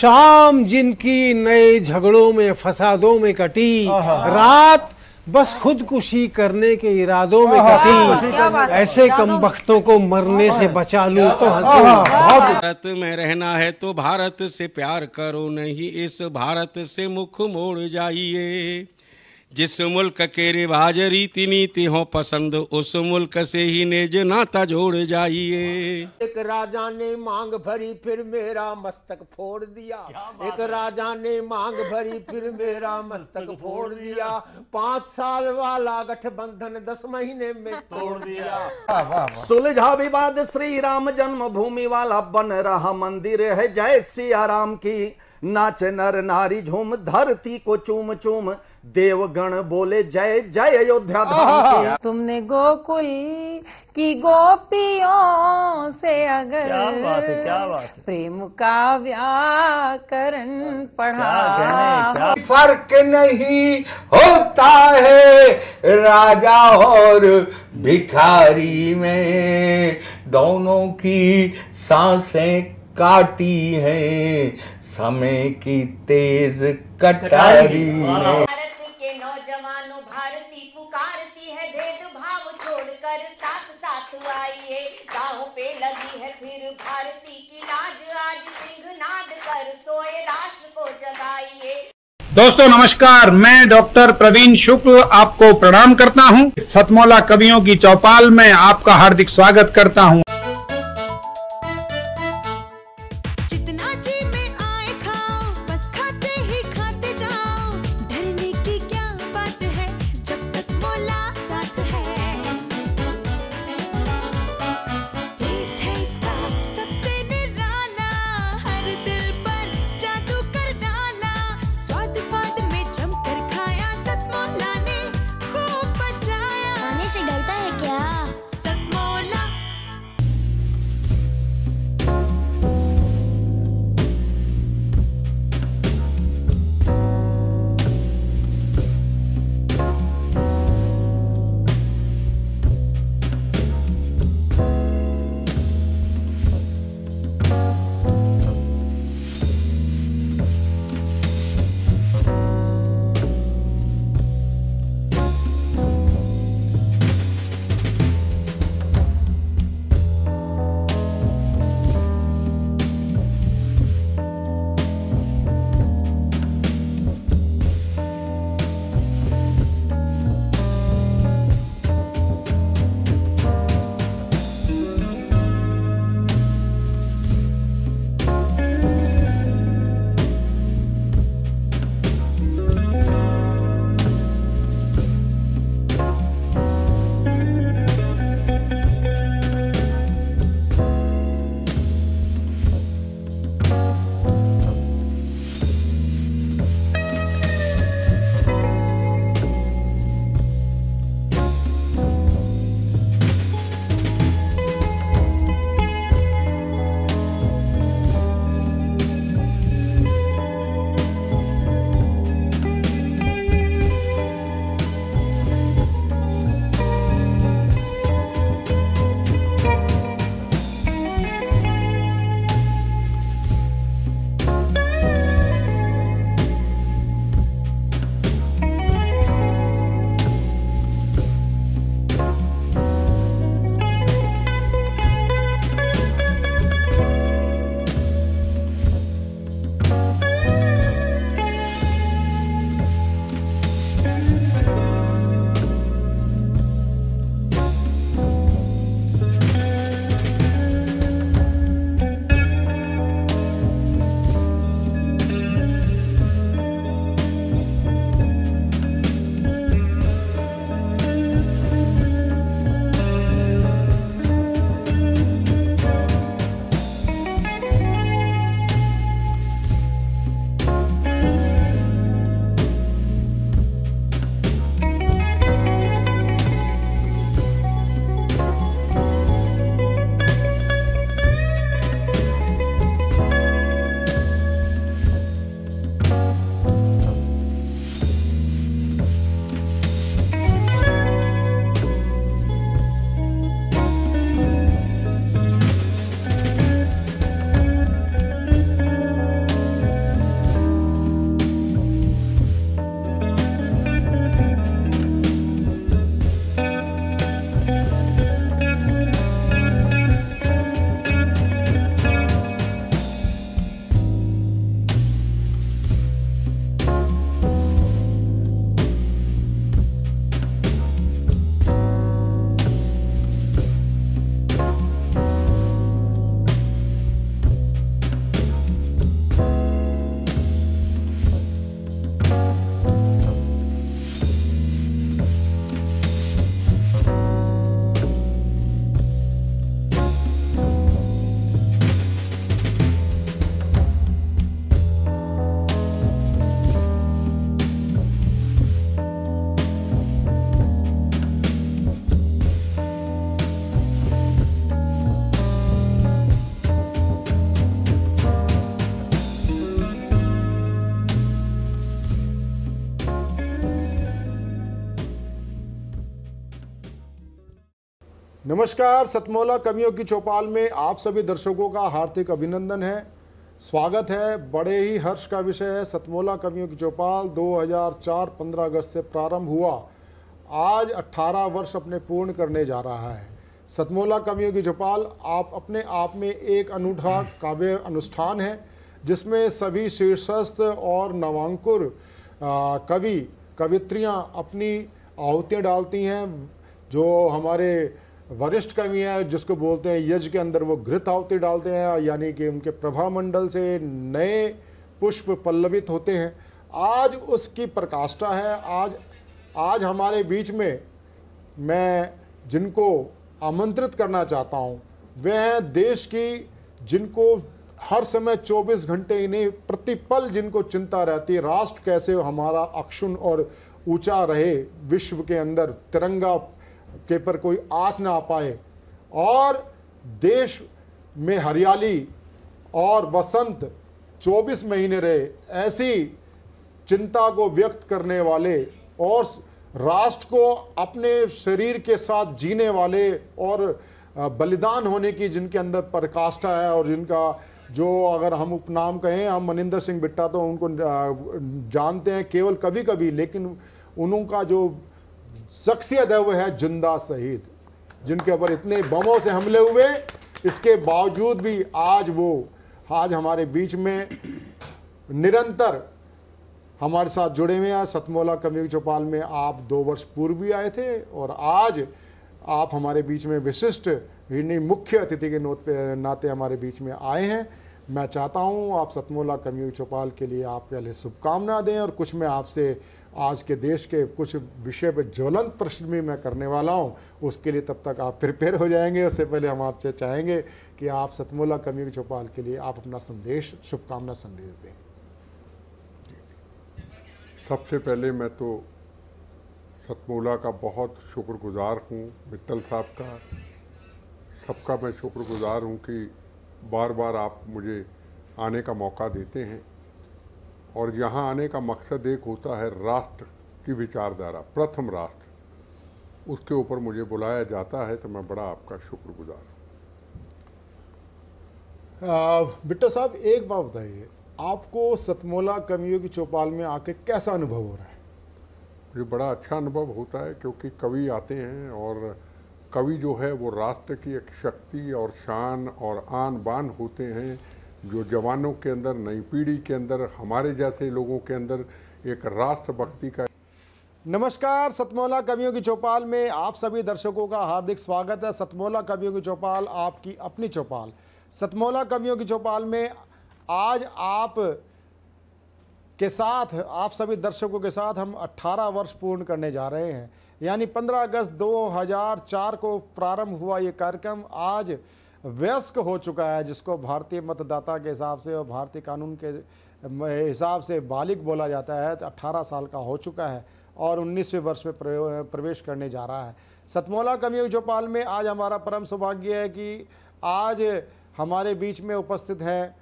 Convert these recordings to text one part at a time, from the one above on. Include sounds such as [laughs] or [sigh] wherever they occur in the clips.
शाम जिनकी नए झगड़ों में फसादों में कटी रात बस खुदकुशी करने के इरादों में कटी ऐसे कम वक्तों को मरने से बचा लूं तो भारत में रहना है तो भारत से प्यार करो नहीं इस भारत से मुख मोड़ जाइए जिस मुल्क के रिवाज रीति नीति हो पसंद उस मुल्क से ही नेज नाता जोड़ जाइए एक राजा ने मांग भरी फिर मेरा मस्तक फोड़ दिया एक राजा ने मांग भरी फिर मेरा मस्तक फोड़ दिया पांच साल वाला गठबंधन दस महीने में [laughs] तोड़ दिया सुलझा विवाद श्री राम जन्म भूमि वाला बन रहा मंदिर है जय सिया राम की नाच नर नारी झूम धरती को चूम चूम देवगण बोले जय जय अयोध्या तुमने गोकुल की गोपियों से अगर क्या बात है क्या बात है प्रेम का व्याकरण पढ़ा फर्क नहीं होता है राजा और भिखारी में दोनों की सांसें काटी हैं समय की तेज कटारी दोस्तों नमस्कार मैं डॉक्टर प्रवीण शुक्ल आपको प्रणाम करता हूं। सतमौला कवियों की चौपाल में आपका हार्दिक स्वागत करता हूं। नमस्कार सतमौला कमियों की चौपाल में आप सभी दर्शकों का हार्दिक अभिनंदन है स्वागत है बड़े ही हर्ष का विषय है सतमौला कमियों की चौपाल 2004 15 अगस्त से प्रारंभ हुआ आज 18 वर्ष अपने पूर्ण करने जा रहा है सतमौला कमियों की चौपाल आप अपने आप में एक अनूठा काव्य अनुष्ठान है जिसमें सभी शीर्षस्थ और नवांकुर कवि कवित्रियाँ अपनी आहुतियाँ डालती हैं जो हमारे वरिष्ठ कवि हैं जिसको बोलते हैं यज्ञ के अंदर वो घृत आवती डालते हैं यानी कि उनके प्रभा मंडल से नए पुष्प पल्लवित होते हैं आज उसकी प्रकाष्ठा है आज आज हमारे बीच में मैं जिनको आमंत्रित करना चाहता हूँ वे हैं देश की जिनको हर समय 24 घंटे इन्हें प्रतिपल जिनको चिंता रहती है राष्ट्र कैसे हमारा अक्षुण और ऊंचा रहे विश्व के अंदर तिरंगा के पर कोई आस ना आ पाए और देश में हरियाली और वसंत 24 महीने रहे ऐसी चिंता को व्यक्त करने वाले और राष्ट्र को अपने शरीर के साथ जीने वाले और बलिदान होने की जिनके अंदर प्रकाष्ठा है और जिनका जो अगर हम उपनाम कहें हम मनिंदर सिंह बिट्टा तो उनको जानते हैं केवल कभी कभी लेकिन उनका जो शख्सियत है वो है जिंदा शहीद जिनके ऊपर इतने बमों से हमले हुए इसके बावजूद भी आज वो आज हमारे बीच में निरंतर हमारे साथ जुड़े हुए हैं सतमोला कमी चौपाल में आप दो वर्ष पूर्व भी आए थे और आज आप हमारे बीच में विशिष्ट यानी मुख्य अतिथि के नाते हमारे बीच में आए हैं मैं चाहता हूं आप सतमोला कमी चौपाल के लिए आप पहले शुभकामना दें और कुछ मैं आपसे आज के देश के कुछ विषय पर ज्वलंत प्रश्न भी मैं करने वाला हूँ उसके लिए तब तक आप प्रिपेयर हो जाएंगे उससे पहले हम आपसे चाहेंगे कि आप सतमोला कमी चौपाल के लिए आप अपना संदेश शुभकामना संदेश दें सबसे पहले मैं तो सतमोला का बहुत शुक्रगुजार हूँ मित्तल साहब का सबका मैं शुक्रगुजार हूँ कि बार बार आप मुझे आने का मौका देते हैं और यहाँ आने का मकसद एक होता है राष्ट्र की विचारधारा प्रथम राष्ट्र उसके ऊपर मुझे बुलाया जाता है तो मैं बड़ा आपका शुक्रगुजार हूँ बिट्टा साहब एक बात बताइए आपको सतमोला कवियों की चौपाल में आके कैसा अनुभव हो रहा है मुझे बड़ा अच्छा अनुभव होता है क्योंकि कवि आते हैं और कवि जो है वो राष्ट्र की एक शक्ति और शान और आन बान होते हैं जो जवानों के अंदर नई पीढ़ी के अंदर हमारे जैसे लोगों के अंदर एक राष्ट्रभक्ति का नमस्कार सतमौला कवियों की चौपाल में आप सभी दर्शकों का हार्दिक स्वागत है सतमौला कवियों की चौपाल आपकी अपनी चौपाल सतमौला कवियों की चौपाल में आज आप के साथ आप सभी दर्शकों के साथ हम 18 वर्ष पूर्ण करने जा रहे हैं यानी 15 अगस्त 2004 को प्रारंभ हुआ ये कार्यक्रम आज व्यस्क हो चुका है जिसको भारतीय मतदाता के हिसाब से और भारतीय कानून के हिसाब से बालिक बोला जाता है तो अट्ठारह साल का हो चुका है और उन्नीसवें वर्ष में प्रवेश करने जा रहा है सतमौला कमी जोपाल में आज हमारा परम सौभाग्य है कि आज हमारे बीच में उपस्थित हैं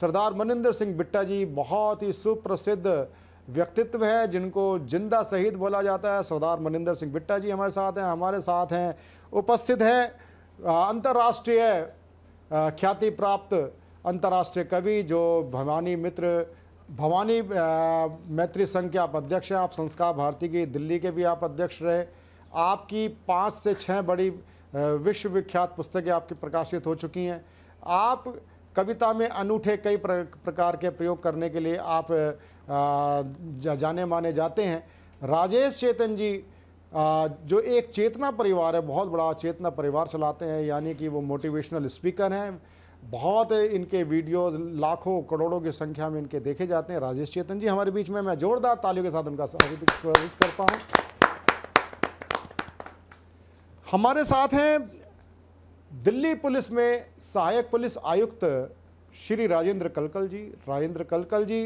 सरदार मनिंदर सिंह बिट्टा जी बहुत ही सुप्रसिद्ध व्यक्तित्व है जिनको जिंदा शहीद बोला जाता है सरदार मनिंदर सिंह बिट्टा जी हमारे साथ हैं हमारे साथ हैं उपस्थित हैं अंतर्राष्ट्रीय ख्याति प्राप्त अंतर्राष्ट्रीय कवि जो भवानी मित्र भवानी मैत्री संघ के आप अध्यक्ष हैं आप संस्कार भारती की दिल्ली के भी आप अध्यक्ष रहे आपकी पाँच से छः बड़ी विश्वविख्यात पुस्तकें आपकी प्रकाशित हो चुकी हैं आप कविता में अनूठे कई प्रकार के प्रयोग करने के लिए आप जाने माने जाते हैं राजेश चेतन जी जो एक चेतना परिवार है बहुत बड़ा चेतना परिवार चलाते हैं यानी कि वो मोटिवेशनल स्पीकर हैं बहुत इनके वीडियोस लाखों करोड़ों की संख्या में इनके देखे जाते हैं राजेश चेतन जी हमारे बीच में मैं जोरदार तालियों के साथ उनका स्वागत करता हूँ हमारे साथ हैं दिल्ली पुलिस में सहायक पुलिस आयुक्त श्री राजेंद्र कलकल जी राजेंद्र कलकल जी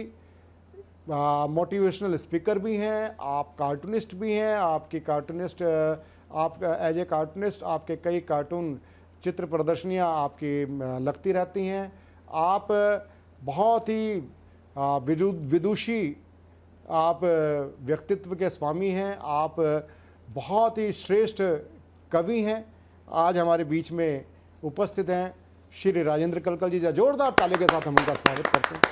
मोटिवेशनल स्पीकर भी हैं आप कार्टूनिस्ट भी हैं आपकी कार्टूनिस्ट आप एज ए कार्टूनिस्ट आपके कई कार्टून चित्र प्रदर्शनियाँ आपकी लगती रहती हैं आप बहुत ही विदुषी आप व्यक्तित्व के स्वामी हैं आप बहुत ही श्रेष्ठ कवि हैं आज हमारे बीच में उपस्थित हैं श्री राजेंद्र कलकल जी जोरदार ताले के साथ हम उनका स्वागत करते हैं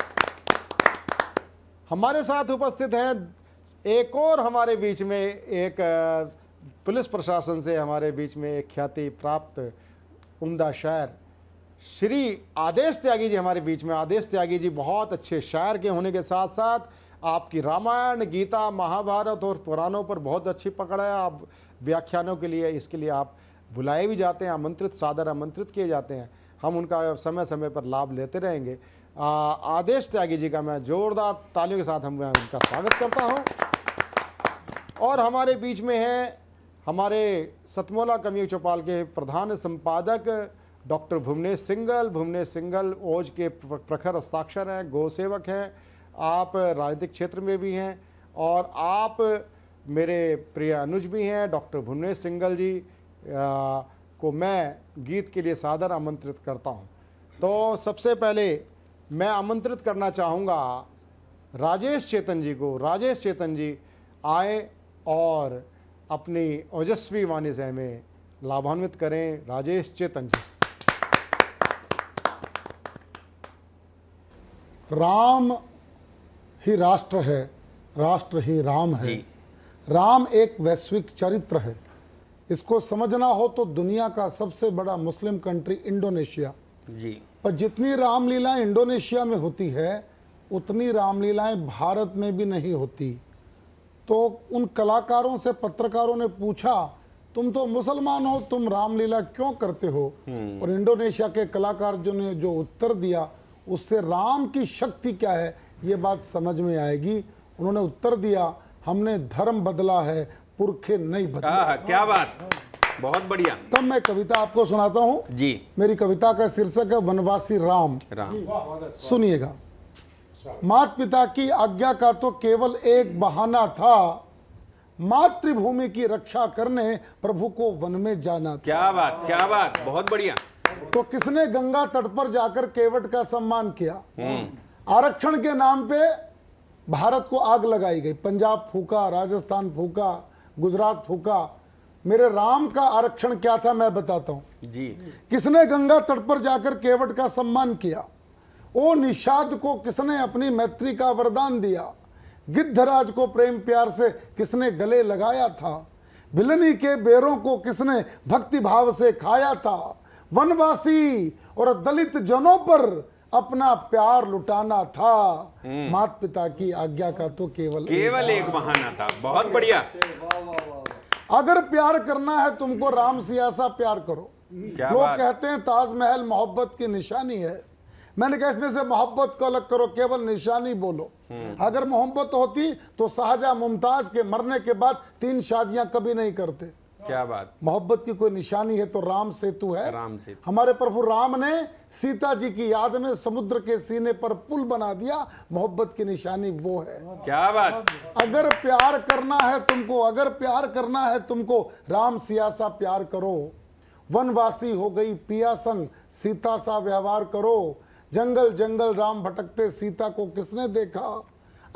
हमारे साथ उपस्थित हैं एक और हमारे बीच में एक पुलिस प्रशासन से हमारे बीच में एक ख्याति प्राप्त उम्दा शायर श्री आदेश त्यागी जी हमारे बीच में आदेश त्यागी जी बहुत अच्छे शायर के होने के साथ साथ आपकी रामायण गीता महाभारत और पुराणों पर बहुत अच्छी पकड़ है आप व्याख्यानों के लिए इसके लिए आप बुलाए भी जाते हैं आमंत्रित सादर आमंत्रित किए जाते हैं हम उनका समय समय पर लाभ लेते रहेंगे आदेश त्यागी जी का मैं ज़ोरदार तालियों के साथ हम उनका स्वागत करता हूं और हमारे बीच में हैं हमारे सतमोला कमी चौपाल के प्रधान संपादक डॉक्टर भुवनेश सिंगल भुवनेश सिंगल ओज के प्रखर हस्ताक्षर हैं गौसेवक हैं आप राजनीतिक क्षेत्र में भी हैं और आप मेरे प्रिय अनुज भी हैं डॉक्टर भुवनेश सिंगल जी आ, को मैं गीत के लिए सादर आमंत्रित करता हूं तो सबसे पहले मैं आमंत्रित करना चाहूँगा राजेश चेतन जी को राजेश चेतन जी आए और अपनी ओजस्वी वाणी से हमें लाभान्वित करें राजेश चेतन जी राम ही राष्ट्र है राष्ट्र ही राम है राम एक वैश्विक चरित्र है इसको समझना हो तो दुनिया का सबसे बड़ा मुस्लिम कंट्री इंडोनेशिया जी पर जितनी रामलीला इंडोनेशिया में होती है उतनी रामलीलाएं भारत में भी नहीं होती तो उन कलाकारों से पत्रकारों ने पूछा तुम तो मुसलमान हो तुम रामलीला क्यों करते हो हम्म। और इंडोनेशिया के कलाकार जो ने जो उत्तर दिया उससे राम की शक्ति क्या है ये बात समझ में आएगी उन्होंने उत्तर दिया हमने धर्म बदला है पुरखे नहीं बदला आ, क्या बात बहुत बढ़िया तब मैं कविता आपको सुनाता हूँ जी मेरी कविता का शीर्षक है वनवासी राम राम सुनिएगा मात पिता की आज्ञा का तो केवल एक बहाना था मातृभूमि की रक्षा करने प्रभु को वन में जाना था। क्या बात क्या बात बहुत बढ़िया तो किसने गंगा तट पर जाकर केवट का सम्मान किया हम्म। आरक्षण के नाम पे भारत को आग लगाई गई पंजाब फूका राजस्थान फूका गुजरात फूका मेरे राम का आरक्षण क्या था मैं बताता हूँ जी किसने गंगा तट पर जाकर केवट का सम्मान किया ओ निषाद को किसने अपनी मैत्री का वरदान दिया गिद्धराज को प्रेम प्यार से किसने गले लगाया था भिलनी के बेरों को किसने भक्ति भाव से खाया था वनवासी और दलित जनों पर अपना प्यार लुटाना था हम्म। मात पिता की आज्ञा का तो केवल केवल एक बहाना था बहुत बढ़िया अगर प्यार करना है तुमको राम सियासा प्यार करो लोग कहते हैं ताजमहल मोहब्बत की निशानी है मैंने कहा इसमें से मोहब्बत को अलग करो केवल निशानी बोलो हम्म। अगर मोहब्बत होती तो शाहजहा मुमताज के मरने के बाद तीन शादियां कभी नहीं करते क्या बात मोहब्बत की कोई निशानी है तो राम सेतु है राम सेतु हमारे प्रभु राम ने सीता जी की याद में समुद्र के सीने पर पुल बना दिया मोहब्बत की निशानी वो है क्या बात अगर प्यार करना है तुमको अगर प्यार करना है तुमको राम सियासा प्यार करो वनवासी हो गई पिया संग सीता सा व्यवहार करो जंगल जंगल राम भटकते सीता को किसने देखा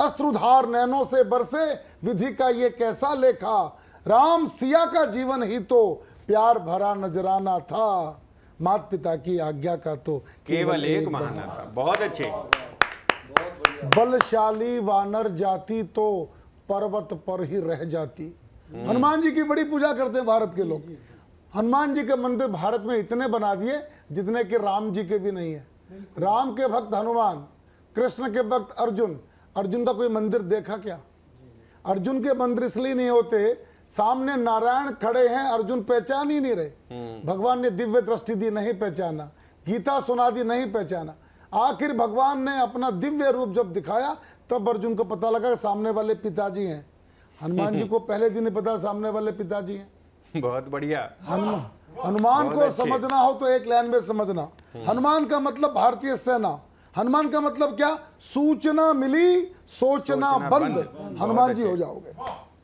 अश्रुधार नैनों से बरसे विधि का ये कैसा लेखा राम सिया का जीवन ही तो प्यार भरा नजराना था माता पिता की आज्ञा का तो केवल एक महाना था बहुत अच्छे बलशाली वानर जाति तो पर्वत पर ही रह जाती हम्म। हनुमान जी की बड़ी पूजा करते हैं भारत के लोग हनुमान जी के मंदिर भारत में इतने बना दिए जितने कि राम जी के भी नहीं है राम के भक्त हनुमान कृष्ण के भक्त अर्जुन अर्जुन का कोई मंदिर देखा क्या अर्जुन के मंदिर इसलिए नहीं होते सामने नारायण खड़े हैं अर्जुन पहचान ही नहीं रहे भगवान ने दिव्य दृष्टि दी नहीं पहचाना गीता सुना दी नहीं पहचाना आखिर भगवान ने अपना दिव्य रूप जब दिखाया तब अर्जुन को पता लगा सामने वाले पिताजी हैं हनुमान जी को पहले दिन ही पता सामने वाले पिताजी हैं बहुत बढ़िया हनुमान हनुमान को समझना हो तो एक लाइन में समझना हनुमान का मतलब भारतीय सेना हनुमान का मतलब क्या सूचना मिली सोचना, सोचना बंद हनुमान जी हो जाओगे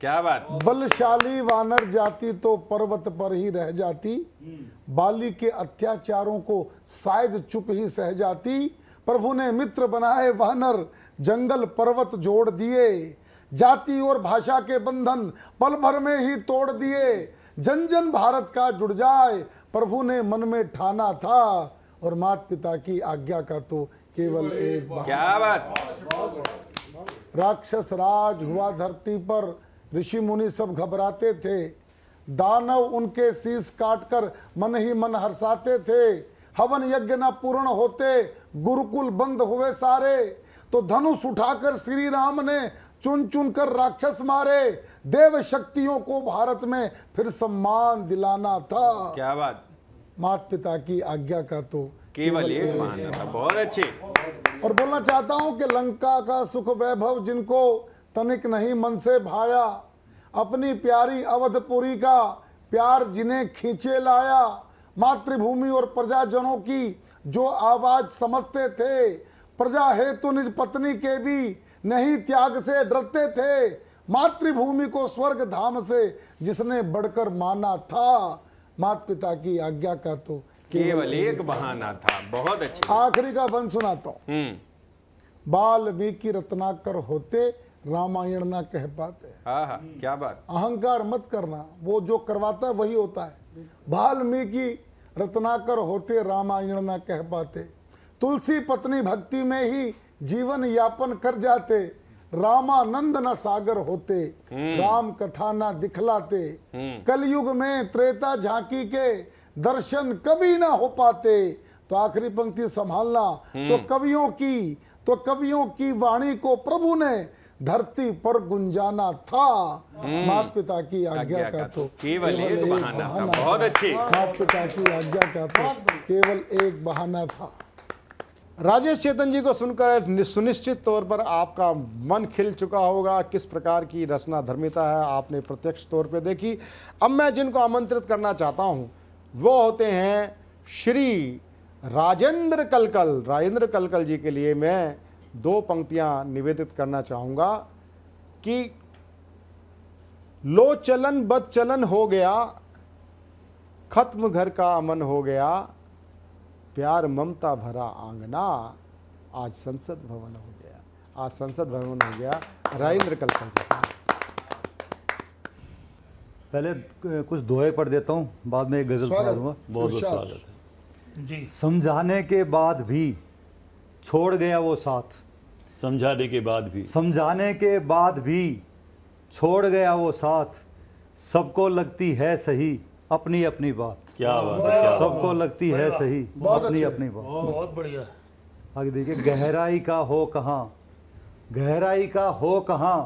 क्या बात बलशाली वानर जाति तो पर्वत पर ही रह जाती हम्म। बाली के अत्याचारों को शायद चुप ही सह जाती प्रभु ने मित्र बनाए वानर जंगल पर्वत जोड़ दिए जाति और भाषा के बंधन पल भर में ही तोड़ दिए जन जन भारत का जुड़ जाए प्रभु ने मन में ठाना था और मात पिता की आज्ञा का तो केवल एक बात क्या बात राक्षस राज हुआ धरती पर ऋषि मुनि सब घबराते थे दानव उनके शीश काटकर मन ही मन हरसाते थे हवन यज्ञ न पूर्ण होते गुरुकुल बंद हुए सारे तो धनुष उठाकर श्री राम ने चुन चुन कर राक्षस मारे देव शक्तियों को भारत में फिर सम्मान दिलाना था क्या बात मात पिता की आज्ञा का तो केवल एक मानना था बहुत अच्छे और बोलना चाहता हूं कि लंका का सुख वैभव जिनको तनिक नहीं मन से भाया अपनी प्यारी अवधपुरी का प्यार जिन्हें खींचे लाया मातृभूमि और प्रजाजनों की जो आवाज समझते थे प्रजा हेतु निज पत्नी के भी नहीं त्याग से डरते थे मातृभूमि को स्वर्ग धाम से जिसने बढ़कर माना था माता पिता की आज्ञा का तो केवल एक बहाना था बहुत अच्छा आखिरी का बन सुनाता हूँ वाल्मीकि हम्म। रत्नाकर होते रामायण ना कह पाते हाँ हाँ क्या बात अहंकार मत करना वो जो करवाता वही होता है वाल्मीकि रत्नाकर होते रामायण ना कह पाते तुलसी पत्नी भक्ति में ही जीवन यापन कर जाते रामानंद न सागर होते हम्म। राम कथा ना दिखलाते हम्म। कलयुग में त्रेता झांकी के दर्शन कभी ना हो पाते तो आखिरी पंक्ति संभालना तो हम्म। कवियों की तो कवियों की वाणी को प्रभु ने धरती पर गुंजाना था हम्म। मात पिता की आज्ञा का तो, तो केवल एक बहाना था बहुत अच्छी मात पिता की आज्ञा का तो केवल एक बहाना था राजेश चेतन जी को सुनकर सुनिश्चित तौर पर आपका मन खिल चुका होगा किस प्रकार की रचना धर्मिता है आपने प्रत्यक्ष तौर पे देखी अब मैं जिनको आमंत्रित करना चाहता हूँ वो होते हैं श्री राजेंद्र कलकल राजेंद्र कलकल जी के लिए मैं दो पंक्तियां निवेदित करना चाहूंगा कि लो चलन बद चलन हो गया खत्म घर का अमन हो गया प्यार ममता भरा आंगना आज संसद भवन हो गया आज संसद भवन हो गया राजेंद्र कल्पन जी पहले कुछ दोहे पढ़ देता हूँ बाद में एक गज़ल सुना दूंगा बहुत बहुत स्वागत है जी समझाने के बाद भी छोड़ गया वो साथ समझाने के बाद भी समझाने के बाद भी छोड़ गया वो साथ सबको लगती है सही अपनी अपनी बात क्या बात है सबको लगती है सही अपनी अपनी बात बहुत बढ़िया आगे देखिए गहराई का हो कहाँ गहराई का हो कहाँ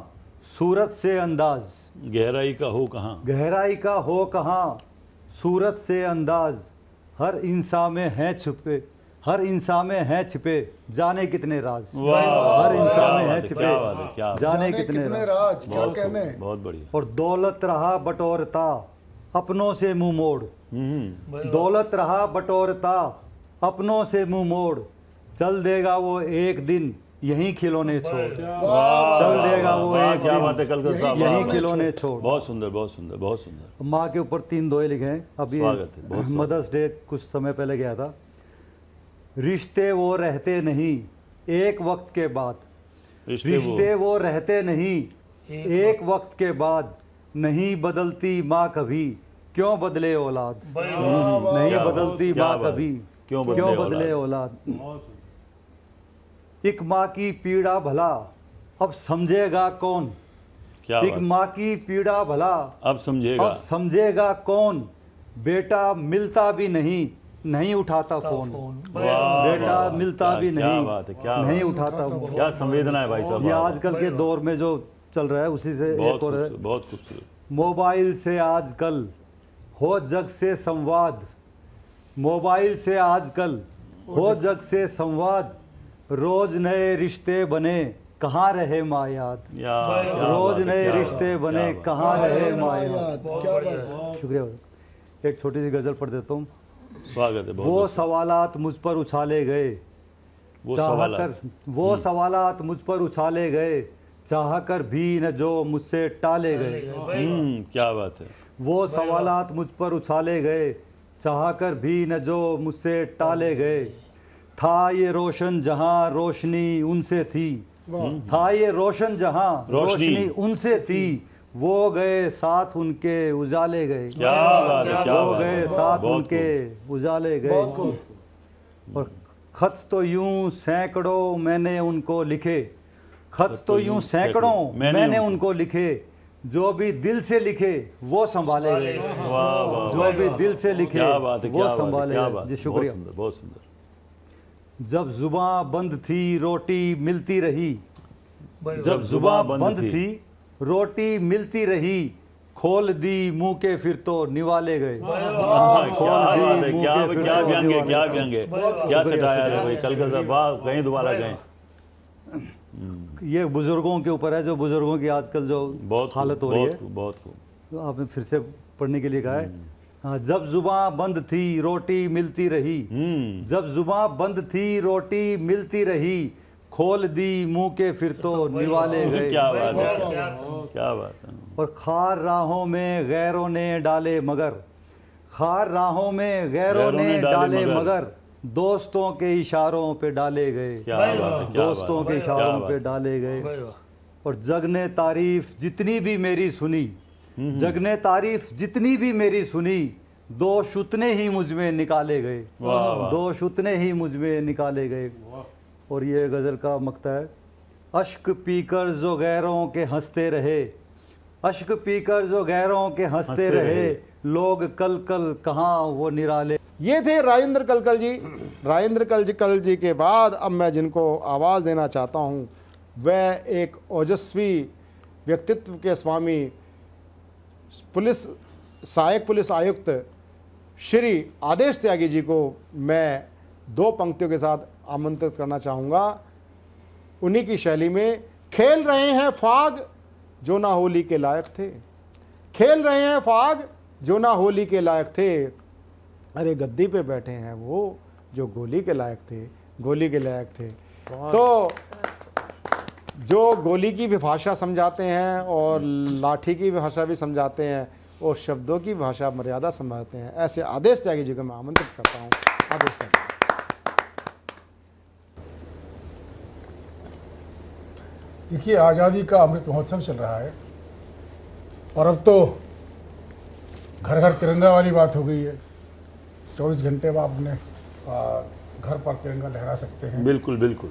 सूरत से अंदाज गहराई का हो कहाँ गहराई का हो कहाँ सूरत से अंदाज हर इंसान में है छुपे हर इंसान में है छिपे जाने कितने राज हर इंसान में है छिपे जाने, कितने, राज क्या कहने बहुत बढ़िया और दौलत रहा बटोरता अपनों से मुंह मोड़ हम्म। दौलत रहा बटोरता अपनों से मुंह मोड़ चल देगा वो एक दिन यही खिलौने छोड़ चल देगा वो एक क्या बात है यही खिलौने छोड़ बहुत सुंदर बहुत सुंदर बहुत सुंदर माँ के ऊपर तीन दोहे लिखे हैं अभी मदर्स डे कुछ समय पहले गया था रिश्ते वो रहते नहीं एक वक्त के बाद रिश्ते, वो।, वो रहते नहीं एक, एक वक्त के बाद नहीं बदलती माँ कभी क्यों बदले औलाद हम्म, नहीं बदलती माँ कभी क्यों बदले क्यों बदले औलाद एक माँ की पीड़ा भला अब समझेगा कौन क्या एक माँ की पीड़ा भला अब समझेगा अब समझेगा कौन बेटा मिलता भी नहीं नहीं उठाता फोन बेटा मिलता भी नहीं बात है क्या नहीं उठाता क्या संवेदना है भाई साहब ये आजकल के दौर में जो चल रहा है उसी से बहुत खूबसूरत मोबाइल से आजकल हो जग से संवाद मोबाइल से आजकल हो जग से संवाद रोज नए रिश्ते बने कहाँ रहे मायात रोज नए रिश्ते बने कहाँ रहे मायात शुक्रिया एक छोटी सी गज़ल पढ़ देता हूँ स्वागत है वो सवालत मुझ पर उछाले गए वो सवाल वो हम्म। सवालत मुझ पर उछाले गए चाह कर भी न जो मुझसे टाले गए हम्म, क्या बात है वो सवालत मुझ पर उछाले गए चाह कर भी न जो मुझसे टाले गए था ये रोशन जहाँ रोशनी उनसे थी था ये रोशन जहाँ रोशनी उनसे थी वो गए साथ उनके उजाले गए क्या बात है क्या वो गए साथ उनके उजाले गए और खत तो यूं सैकड़ों मैंने उनको लिखे खत तो, तो यूं सैकड़ों मैंने उनको लिखे जो भी दिल से लिखे वो संभाले गए जो भी दिल से लिखे वो संभाले जी शुक्रिया बहुत सुंदर जब जुबा बंद थी रोटी मिलती रही जब जुबा बंद थी रोटी मिलती रही खोल दी मुंह के फिर तो निवाले गए हाँ, क्या क्या क्या भाई कलकत्ता वाह कहीं दोबारा गए ये बुजुर्गों के ऊपर है जो बुजुर्गों की आजकल जो बहुत हालत हो रही है बहुत तो आपने फिर से पढ़ने के लिए कहा है हम्म। हाँ, जब जुबा बंद थी रोटी मिलती रही हम्म। जब जुबा बंद थी रोटी मिलती रही खोल दी मुंह के फिर तो, तो निवाले गए क्या बात है क्या बात है और खार राहों में गैरों ने डाले मगर खार राहों में गैरों ने डाले मगर दोस्तों के इशारों पे डाले गए दोस्तों के इशारों पे डाले गए और जग ने तारीफ जितनी भी मेरी सुनी हम्म, हम्म। जग ने तारीफ जितनी भी मेरी सुनी दो शुतने ही मुझमें निकाले गए दो शुतने ही मुझमें निकाले गए और ये गज़ल का मकता है अश्क पीकर जो गैरों के हंसते रहे अश्क पीकर जो गैरों के हंसते रहे, रहे लोग कल कल कहाँ वो निराले ये थे राजेंद्र कलकल जी राजेंद्र कल कल जी के बाद अब मैं जिनको आवाज़ देना चाहता हूँ वह एक ओजस्वी व्यक्तित्व के स्वामी पुलिस सहायक पुलिस आयुक्त श्री आदेश त्यागी जी को मैं दो पंक्तियों के साथ आमंत्रित करना चाहूँगा उन्हीं की शैली में खेल रहे हैं फाग जो ना होली के लायक थे खेल रहे हैं फाग जो ना होली के लायक थे अरे गद्दी पे बैठे हैं वो जो गोली के लायक थे गोली के लायक थे तो जो गोली की भी भाषा समझाते हैं और लाठी की भाषा भी समझाते हैं और शब्दों की भाषा मर्यादा समझाते हैं ऐसे आदेश त्यागी जी को मैं आमंत्रित करता हूँ आदेश त्यागी देखिए आज़ादी का अमृत महोत्सव चल रहा है और अब तो घर घर तिरंगा वाली बात हो गई है चौबीस घंटे में आप अपने घर पर तिरंगा लहरा सकते हैं बिल्कुल बिल्कुल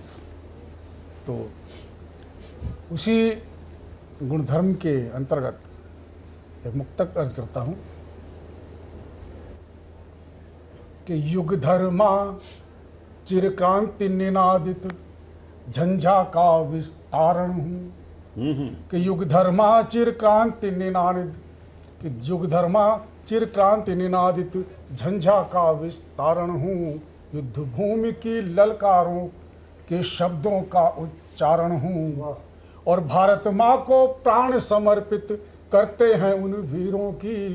तो उसी गुणधर्म के अंतर्गत एक मुक्तक अर्ज करता हूँ कि युग धर्मा चिरक्रांति निनादित झंझा का विस्तारण हूँ कि युग धर्मा चिर क्रांति निनादित कि युग धर्मा चिर क्रांति निनादित झंझा का विस्तारण हूँ युद्ध भूमि की ललकारों के शब्दों का उच्चारण हूँ और भारत माँ को प्राण समर्पित करते हैं उन वीरों की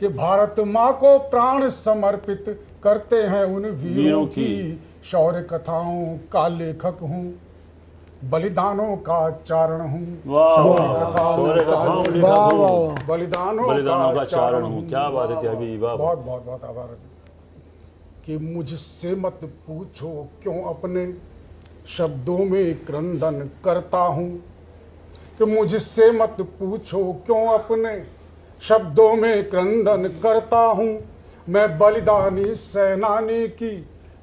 कि भारत माँ को प्राण समर्पित करते हैं उन वीरों की शौर्य कथाओं का लेखक हूँ बलिदानों का चारण हूँ बलिदानों का चारण हूँ क्या बात है अभी बहुत बहुत बहुत आभार कि मुझसे मत पूछो क्यों अपने शब्दों में क्रंदन करता हूँ कि मुझसे मत पूछो क्यों अपने शब्दों में क्रंदन करता हूँ मैं बलिदानी सेनानी की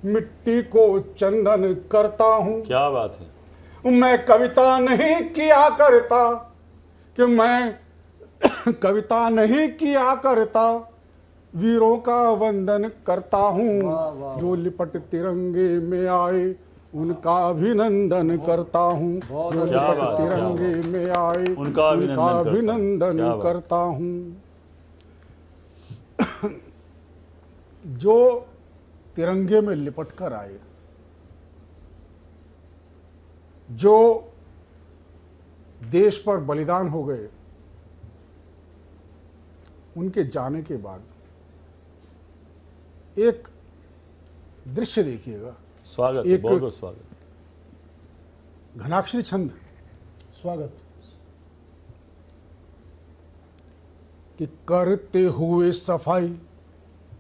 मिट्टी को चंदन करता हूँ क्या बात है मैं कविता नहीं किया करता कि मैं [coughs] कविता नहीं किया करता वीरों का वंदन करता हूँ जो लिपट तिरंगे में आए उनका अभिनंदन करता हूँ जो अच्छा लिपट तिरंगे में आए उनका अभिनंदन करता हूँ [coughs] जो तिरंगे में लिपट कर आए जो देश पर बलिदान हो गए उनके जाने के बाद एक दृश्य देखिएगा स्वागत एक बहुत बहुत स्वागत घनाक्षरी छंद स्वागत कि करते हुए सफाई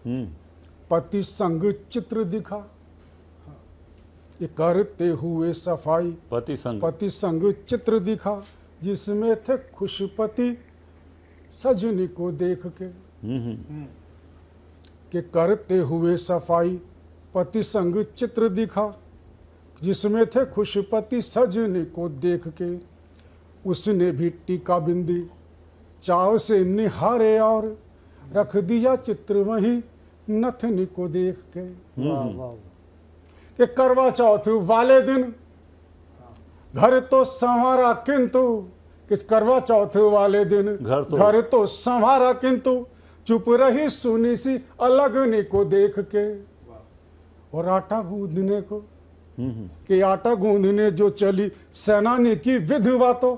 हम्म। पति संग चित्र दिखा ये करते हुए सफाई पति संग पति संग चित्र दिखा जिसमें थे खुशपति सजनी को देख के हम्म, हम्म। कि करते हुए सफाई पति संग चित्र दिखा जिसमें थे खुश पति सजने को देख के उसने भी टीका बिंदी चाव से निहारे और रख दिया चित्र वहीं नथनी को देख के हम्म, हम्म। एक करवा चौथ वाले दिन घर तो संवारा किंतु किस करवा चौथ वाले दिन घर तो घर तो संवारा किंतु चुप रही सुनी सी अलग ने को देख के और आटा गूंदने को हम्म, कि आटा गूंदने जो चली सेनानी की विधवा तो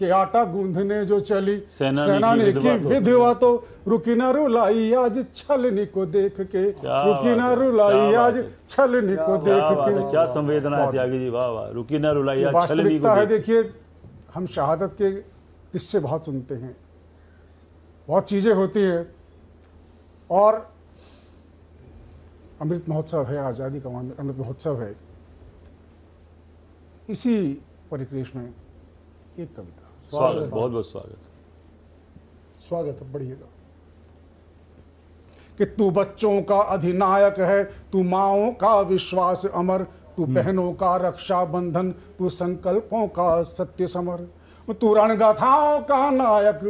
चली सेना, सेना ने की विधवा तो रुकी ना रुलाई आज छलनी को देख के रुकी ना रुलाई आज छलनी को देख के क्या संवेदना है त्यागी जी वाह वाह ना रुलाई आज छलनी को है देखिए हम शहादत के किस्से बहुत सुनते हैं बहुत चीज़ें होती है और अमृत महोत्सव है आज़ादी का अमृत महोत्सव है इसी परिक्रेश में एक कविता स्वागत बहुत बहुत स्वागत स्वागत है बढ़िएगा कि तू बच्चों का अधिनायक है तू माओ का विश्वास अमर तू हम्म। बहनों का रक्षा बंधन तू संकल्पों का सत्य समर तू रणगाथाओं का नायक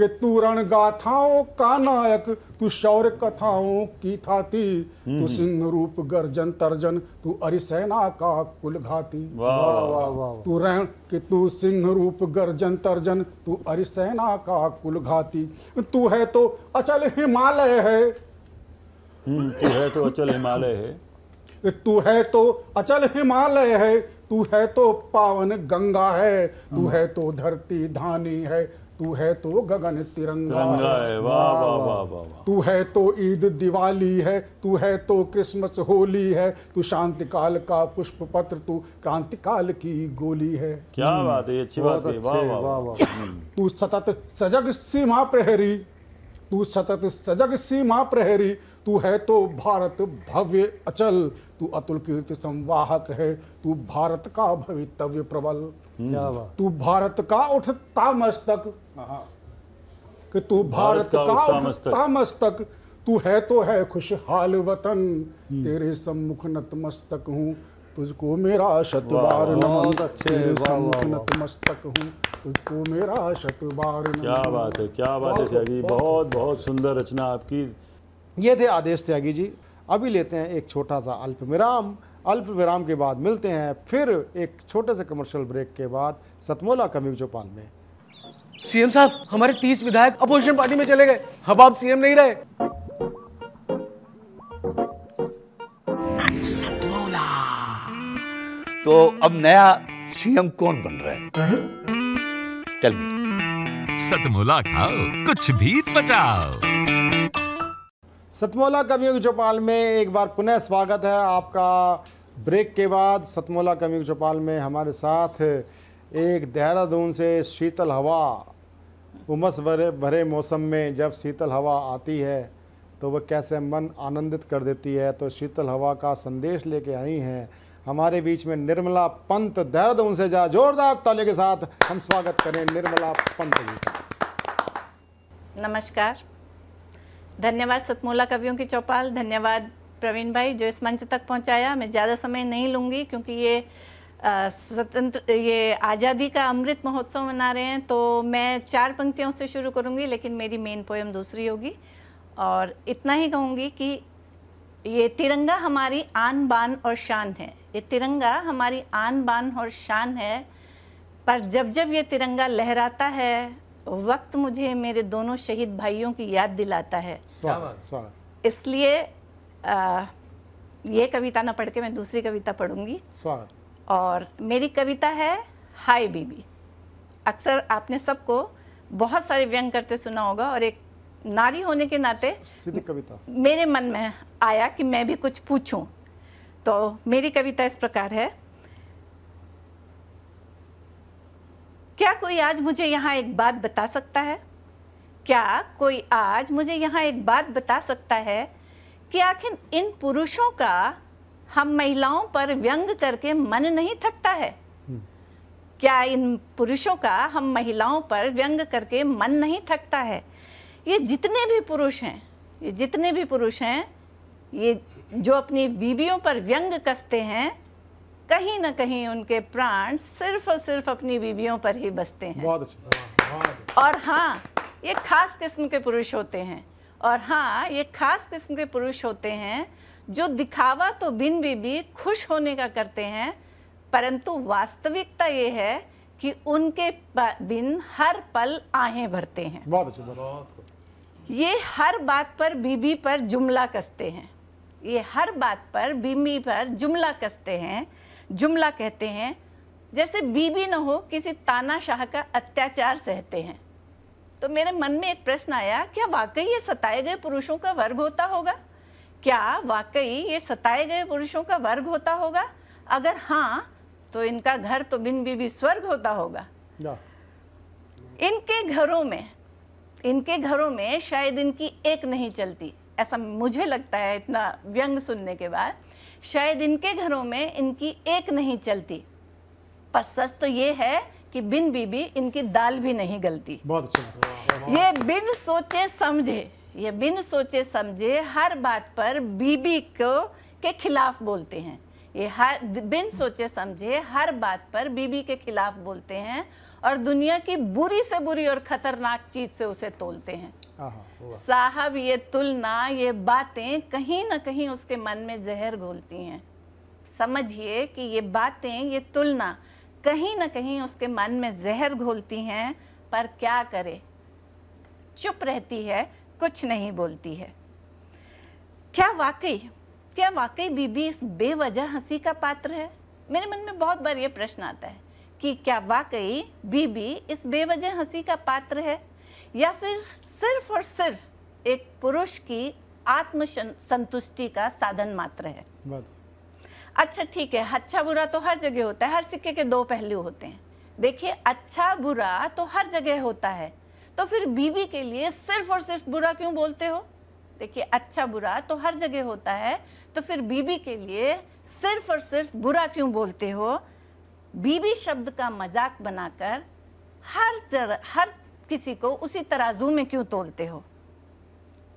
कि तू रण गाथाओं का नायक तू शौर्य कथाओं की थाती तू हम्म। सिंह रूप गर्जन तर्जन तू अरिसेना का कुल घाती तू रण कि तू सिंह रूप गर्जन तर्जन तू अरिसेना का कुल घाती तू है तो अचल हिमालय है हम्म, तू है तो अचल हिमालय है तू है तो अचल हिमालय है तू है तो पावन गंगा है तू हम्म। है तो धरती धानी है तू है तो गगन तिरंगा है वाह वाह वाह वाह तू है तो ईद दिवाली है तू है तो क्रिसमस होली है तू शांति काल का पुष्प पत्र तू क्रांति काल की गोली है क्या बात है अच्छी बात है वाह वाह वाह तू सतत सजग सीमा प्रहरी तू सतत सजग सीमा प्रहरी तू है तो भारत भव्य अचल तू अतुल कीर्ति संवाहक है तू भारत का भवितव्य प्रबल तू भारत का उठता मस्तक कि तू भारत, भारत का उठता मस्तक तू है तो है खुशहाल वतन तेरे सम्मुख नतमस्तक हूँ तुझको मेरा शतबार नमन नतमस्तक हूँ तुझको मेरा शतबार क्या बात है क्या बात है त्यागी बहुत बहुत सुंदर रचना आपकी ये थे आदेश त्यागी जी अभी लेते हैं एक छोटा सा अल्प विराम अल्प विराम के बाद मिलते हैं फिर एक छोटे से कमर्शियल ब्रेक के बाद सतमोला कमी चौपाल में सीएम साहब हमारे तीस विधायक अपोजिशन पार्टी में चले गए अब आप सीएम नहीं रहे तो अब नया सीएम कौन बन रहा है चल सतमोला खाओ कुछ भी बचाओ सतमोला कवियों की चौपाल में एक बार पुनः स्वागत है आपका ब्रेक के बाद सतमोला कवियों की चौपाल में हमारे साथ एक देहरादून से शीतल हवा उमस भरे भरे मौसम में जब शीतल हवा आती है तो वह कैसे मन आनंदित कर देती है तो शीतल हवा का संदेश लेके आई हैं हमारे बीच में निर्मला पंत दर्द उनसे जा जोरदार ताले के साथ हम स्वागत करें निर्मला पंत जी नमस्कार धन्यवाद सतमूला कवियों की चौपाल धन्यवाद प्रवीण भाई जो इस मंच तक पहुंचाया मैं ज़्यादा समय नहीं लूँगी क्योंकि ये स्वतंत्र ये आज़ादी का अमृत महोत्सव मना रहे हैं तो मैं चार पंक्तियों से शुरू करूँगी लेकिन मेरी मेन पोएम दूसरी होगी और इतना ही कहूँगी कि ये तिरंगा हमारी आन बान और शान है ये तिरंगा हमारी आन बान और शान है पर जब जब ये तिरंगा लहराता है वक्त मुझे मेरे दोनों शहीद भाइयों की याद दिलाता है इसलिए ये कविता ना पढ़ के मैं दूसरी कविता पढ़ूंगी स्वागत और मेरी कविता है हाय बीबी अक्सर आपने सबको बहुत सारे व्यंग करते सुना होगा और एक नारी होने के नाते कविता मेरे मन में आया कि मैं भी कुछ पूछूं तो मेरी कविता इस प्रकार है क्या कोई आज मुझे यहाँ एक बात बता सकता है क्या कोई आज मुझे यहाँ एक बात बता सकता है कि आखिर इन पुरुषों का हम महिलाओं पर व्यंग करके मन नहीं थकता है हम्म। क्या इन पुरुषों का हम महिलाओं पर व्यंग करके मन नहीं थकता है ये जितने भी पुरुष हैं ये जितने भी पुरुष हैं ये जो अपनी बीबियों पर व्यंग कसते हैं कहीं ना कहीं उनके प्राण सिर्फ और सिर्फ अपनी बीबियों पर ही बसते हैं बहुत अच्छा और हाँ ये खास किस्म के पुरुष होते हैं और हाँ ये खास किस्म के पुरुष होते हैं जो दिखावा तो बिन बीबी खुश होने का करते हैं परंतु वास्तविकता ये है कि उनके बिन हर पल आहें भरते हैं बहुत अच्छा ये हर बात पर बीबी पर जुमला कसते हैं ये हर बात पर बीमी पर जुमला कसते हैं जुमला कहते हैं जैसे बीबी न हो किसी तानाशाह का अत्याचार सहते हैं तो मेरे मन में एक प्रश्न आया क्या वाकई ये सताए गए पुरुषों का वर्ग होता होगा क्या वाकई ये सताए गए पुरुषों का वर्ग होता होगा अगर हाँ तो इनका घर तो बिन बीबी स्वर्ग होता होगा इनके घरों में इनके घरों में शायद इनकी एक नहीं चलती ऐसा मुझे लगता है इतना व्यंग सुनने के बाद शायद इनके घरों में इनकी एक नहीं चलती पर सच तो ये है कि बिन बीबी इनकी दाल भी नहीं गलती बहुत अच्छा ये बिन सोचे समझे ये बिन सोचे समझे हर बात पर बीबी को के खिलाफ बोलते हैं ये हर बिन सोचे समझे हर बात पर बीबी के खिलाफ बोलते हैं और दुनिया की बुरी से बुरी और खतरनाक चीज से उसे तोलते हैं साहब ये तुलना ये बातें कहीं ना कहीं उसके मन में जहर घोलती हैं समझिए कि ये बातें ये तुलना कहीं ना कहीं उसके मन में जहर घोलती हैं पर क्या करे चुप रहती है कुछ नहीं बोलती है क्या वाकई क्या वाकई बीबी इस बेवजह हंसी का पात्र है मेरे मन में बहुत बार ये प्रश्न आता है कि क्या वाकई बीबी इस बेवजह हंसी का पात्र है या फिर सिर्फ और सिर्फ एक पुरुष की आत्म संतुष्टि का साधन मात्र है अच्छा ठीक है अच्छा बुरा तो हर जगह होता है हर सिक्के के दो पहलू होते हैं देखिए अच्छा बुरा तो हर जगह होता है तो फिर बीबी के लिए सिर्फ और सिर्फ बुरा क्यों बोलते हो देखिए अच्छा बुरा तो हर जगह होता है तो फिर बीबी के लिए सिर्फ और सिर्फ बुरा क्यों बोलते हो बीबी शब्द का मजाक बनाकर हर जर, हर किसी को उसी तराजू में क्यों तोलते हो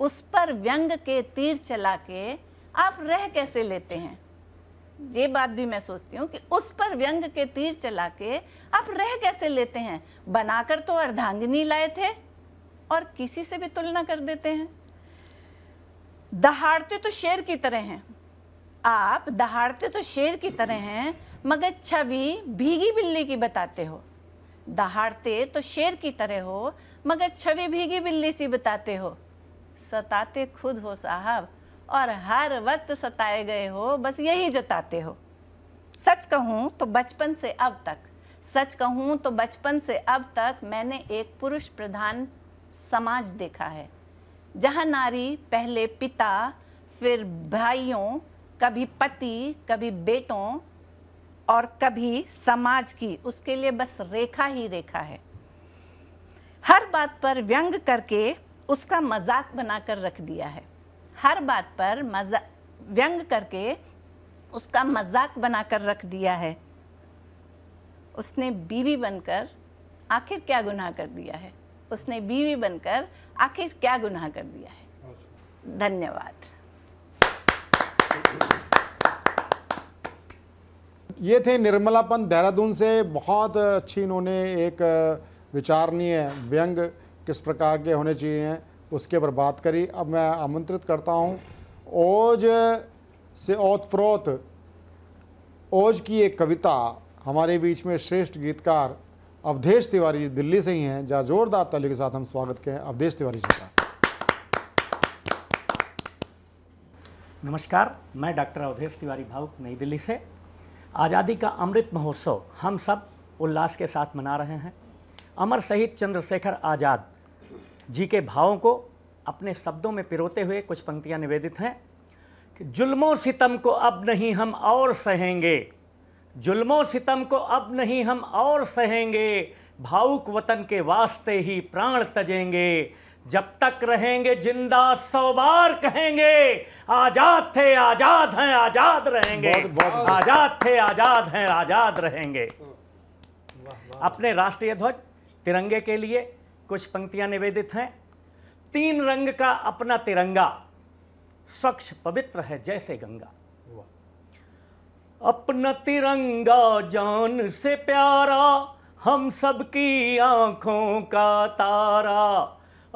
उस पर व्यंग के तीर चला के आप रह कैसे लेते हैं ये बात भी मैं सोचती हूँ कि उस पर व्यंग के तीर चला के आप रह कैसे लेते हैं बनाकर तो अर्धांगिनी लाए थे और किसी से भी तुलना कर देते हैं दहाड़ते तो शेर की तरह हैं आप दहाड़ते तो शेर की तरह हैं मगर छवि भीगी बिल्ली की बताते हो दहाड़ते तो शेर की तरह हो मगर छवि भीगी बिल्ली सी बताते हो सताते खुद हो साहब और हर वक्त सताए गए हो बस यही जताते हो सच कहूँ तो बचपन से अब तक सच कहूँ तो बचपन से अब तक मैंने एक पुरुष प्रधान समाज देखा है जहाँ नारी पहले पिता फिर भाइयों कभी पति कभी बेटों और कभी समाज की उसके लिए बस रेखा ही रेखा है हर बात पर व्यंग करके उसका मजाक बनाकर रख दिया है हर बात पर मजा व्यंग करके उसका मजाक बनाकर रख दिया है उसने बीवी बनकर आखिर क्या गुनाह कर दिया है उसने बीवी बनकर आखिर क्या गुनाह कर दिया है अच्छा। धन्यवाद ये थे निर्मला पंत देहरादून से बहुत अच्छी इन्होंने एक विचारणीय व्यंग किस प्रकार के होने चाहिए उसके पर बात करी अब मैं आमंत्रित करता हूँ ओज से ओतप्रोत ओज की एक कविता हमारे बीच में श्रेष्ठ गीतकार अवधेश तिवारी जी दिल्ली से ही हैं जहाँ जोरदार तली के साथ हम स्वागत करें अवधेश तिवारी जी का नमस्कार मैं डॉक्टर अवधेश तिवारी भाव नई दिल्ली से आज़ादी का अमृत महोत्सव हम सब उल्लास के साथ मना रहे हैं अमर शहीद चंद्रशेखर आज़ाद जी के भावों को अपने शब्दों में पिरोते हुए कुछ पंक्तियां निवेदित हैं कि जुल्मों सितम को अब नहीं हम और सहेंगे जुल्मों सितम को अब नहीं हम और सहेंगे भावुक वतन के वास्ते ही प्राण तजेंगे जब तक रहेंगे जिंदा सौ बार कहेंगे आजाद थे आजाद हैं आजाद रहेंगे आजाद थे आजाद हैं आजाद रहेंगे अपने राष्ट्रीय ध्वज तिरंगे के लिए कुछ पंक्तियां निवेदित हैं तीन रंग का अपना तिरंगा स्वच्छ पवित्र है जैसे गंगा अपना तिरंगा जान से प्यारा हम सबकी आंखों का तारा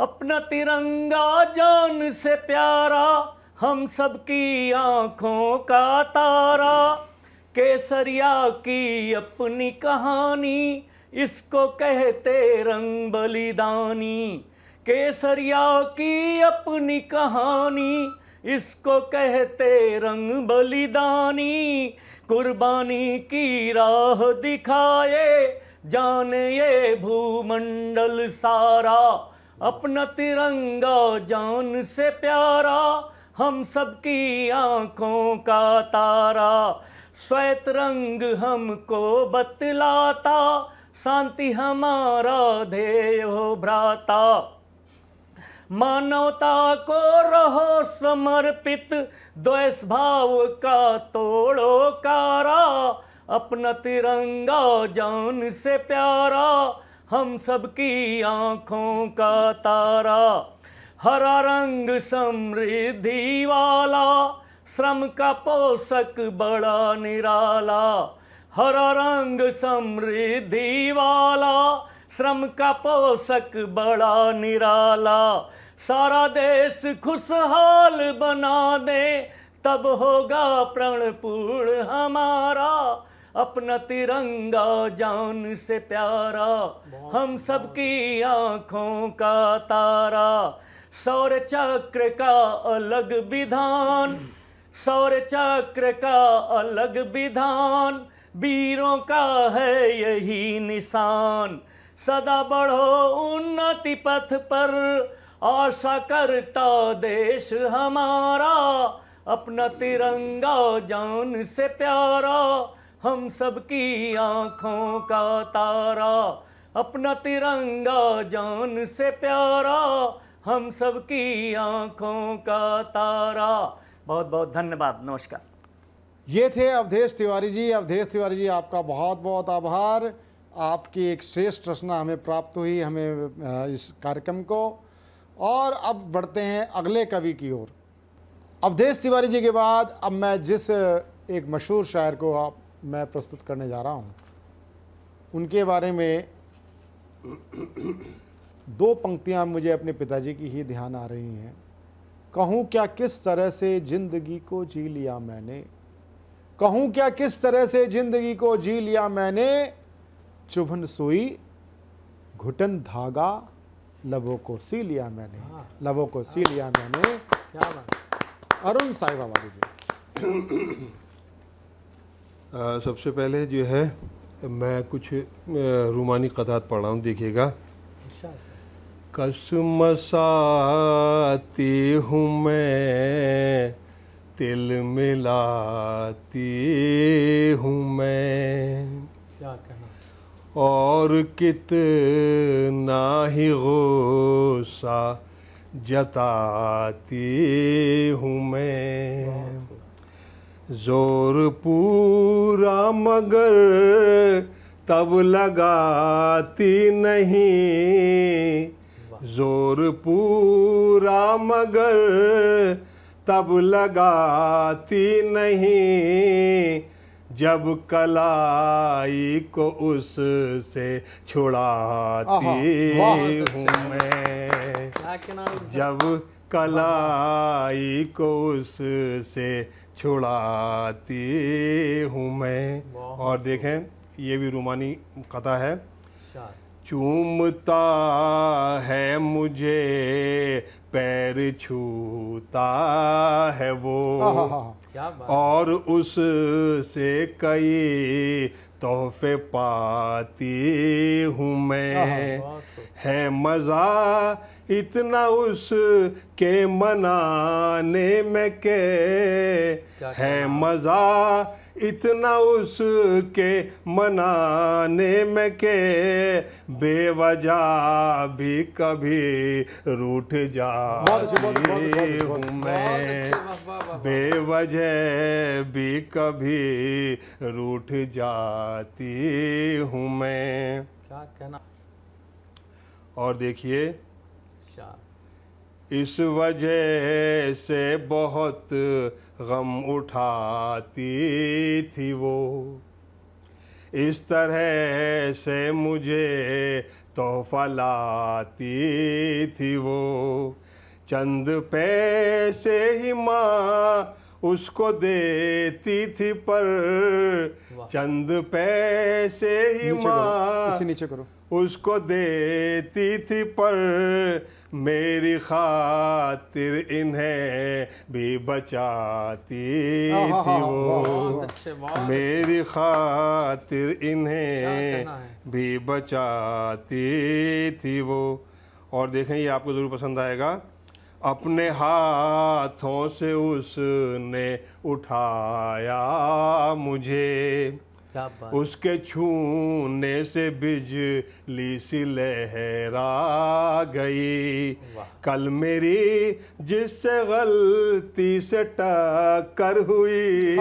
अपना तिरंगा जान से प्यारा हम सबकी आँखों का तारा केसरिया की अपनी कहानी इसको कहते रंग बलिदानी केसरिया की अपनी कहानी इसको कहते रंग बलिदानी कुर्बानी की राह दिखाए जाने ये भूमंडल सारा अपना तिरंगा जान से प्यारा हम सबकी आंखों का तारा श्वेत रंग हमको बतलाता शांति हमारा ध्येय भ्राता मानवता को रहो समर्पित द्वेष भाव का तोड़ो कारा अपना तिरंगा जान से प्यारा हम सबकी आँखों का तारा हरा रंग समृद्धि वाला श्रम का पोषक बड़ा निराला हरा रंग समृद्धि वाला श्रम का पोषक बड़ा निराला सारा देश खुशहाल बना दे तब होगा प्रण पूर्ण हमारा अपना तिरंगा जान से प्यारा हम सबकी आंखों का तारा सौर चक्र का अलग विधान सौर चक्र का अलग विधान वीरों का है यही निशान सदा बढ़ो उन्नति पथ पर आशा करता देश हमारा अपना तिरंगा जान से प्यारा हम सबकी आंखों का तारा अपना तिरंगा जान से प्यारा हम सबकी आंखों का तारा बहुत बहुत धन्यवाद नमस्कार ये थे अवधेश तिवारी जी अवधेश तिवारी जी आपका बहुत बहुत आभार आपकी एक श्रेष्ठ रचना हमें प्राप्त हुई हमें इस कार्यक्रम को और अब बढ़ते हैं अगले कवि की ओर अवधेश तिवारी जी के बाद अब मैं जिस एक मशहूर शायर को आप मैं प्रस्तुत करने जा रहा हूँ उनके बारे में दो पंक्तियाँ मुझे अपने पिताजी की ही ध्यान आ रही हैं कहूँ क्या किस तरह से जिंदगी को जी लिया मैंने कहूँ क्या किस तरह से जिंदगी को जी लिया मैंने चुभन सुई घुटन धागा लबों को सी लिया मैंने हाँ। लबों को सी लिया मैंने अरुण साई बाबा जी सबसे पहले जो है मैं कुछ रूमानी कदात पढ़ रहा हूँ देखिएगा अच्छा, अच्छा। कसुम साती हूँ मैं तिल मिलाती हूँ मैं क्या कहना और कितना ही गोसा जताती हूँ मैं जोर पूरा मगर तब लगाती नहीं जोर पूरा मगर तब लगाती नहीं जब कलाई को उससे छुड़ाती हूँ तो अच्छा मैं जब कलाई को उससे छुड़ाती हूँ मैं और देखें ये भी रूमानी कथा है अच्छा। चूमता है मुझे पैर छूता है वो और उस से कई तोहफे पाती हूँ मैं है मज़ा इतना उस के मनाने में के है मज़ा इतना उस के मनाने में के बेवजह भी कभी रूठ जा हूँ मैं बेवजह भी कभी रूठ जाती हूँ मैं क्या कहना और देखिए इस वजह से बहुत गम उठाती थी वो इस तरह से मुझे तोहफा लाती थी वो चंद पैसे ही माँ उसको देती थी पर चंद पैसे ही नीचे नीचे करो उसको देती थी पर मेरी खातिर इन्हें भी बचाती थी वो मेरी खातिर इन्हें भी बचाती थी वो और देखें ये आपको ज़रूर पसंद आएगा अपने हाथों से उसने उठाया मुझे उसके छूने से बिजली सी लहरा गई कल मेरी जिससे गलती से टक्कर हुई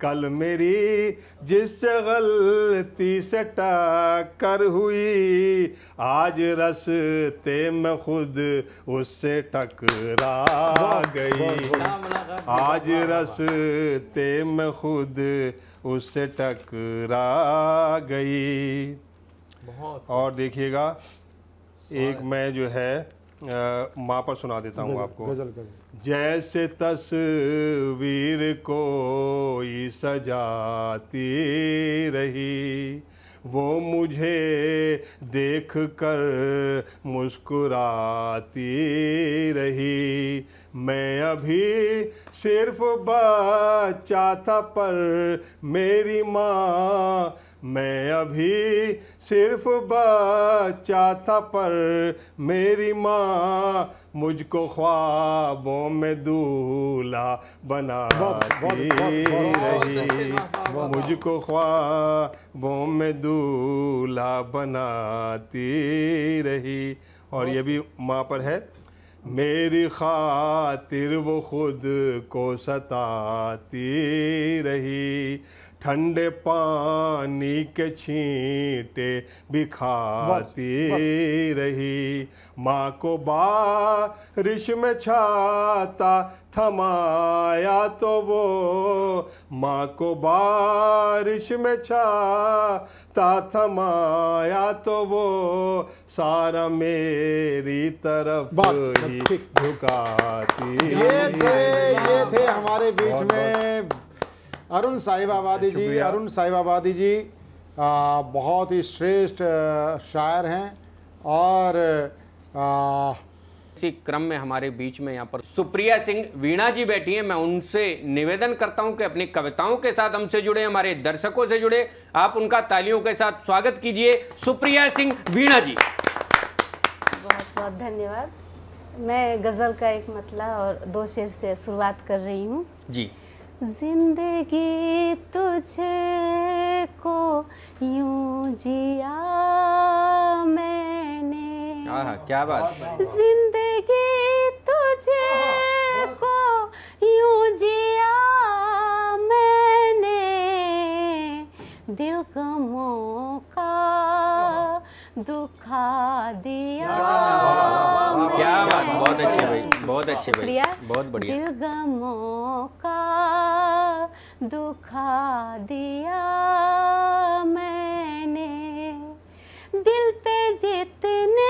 कल मेरी जिस गलती से टक्कर हुई आज रस्ते में खुद उससे टकरा गई आज रस्ते में खुद उससे टकरा गई और देखिएगा एक मैं जो है माँ पर सुना देता हूँ आपको गजल, जैसे तस्वीर को ही सजाती रही वो मुझे देख कर मुस्कुराती रही मैं अभी सिर्फ बच्चा था पर मेरी माँ मैं अभी सिर्फ बच्चा था पर मेरी माँ मुझको ख्वाबों में दूल्हा बना रही मुझको ख्वाबों में दूल्हा बनाती रही और ये भी माँ पर है मेरी खातिर वो खुद को सताती रही ठंडे पानी के छींटे बिखाती रही माँ को बारिश में छाता थमाया तो वो माँ को बारिश में छाता थमाया तो वो सारा मेरी तरफ झुकाती ये थे ये थे हमारे बीच में अरुण साहिबाबादी जी अरुण साहिबाबादी जी आ, बहुत ही श्रेष्ठ शायर हैं और इसी क्रम में हमारे बीच में यहाँ पर सुप्रिया सिंह वीणा जी बैठी हैं मैं उनसे निवेदन करता हूँ कि अपनी कविताओं के साथ हमसे जुड़े हमारे दर्शकों से जुड़े आप उनका तालियों के साथ स्वागत कीजिए सुप्रिया सिंह वीणा जी बहुत बहुत धन्यवाद मैं गज़ल का एक मतला और दो शेर से शुरुआत कर रही हूँ जी जिंदगी तुझे को यूं जिया मैंने हाँ, हाँ, क्या बात जिंदगी तुझे को यूं जिया मैंने दिल का मौका दुखा दिया क्या बात बहुत अच्छे भाई बहुत अच्छे भाई बहुत बढ़िया दिल गमों का दुखा दिया मैंने दिल पे जितने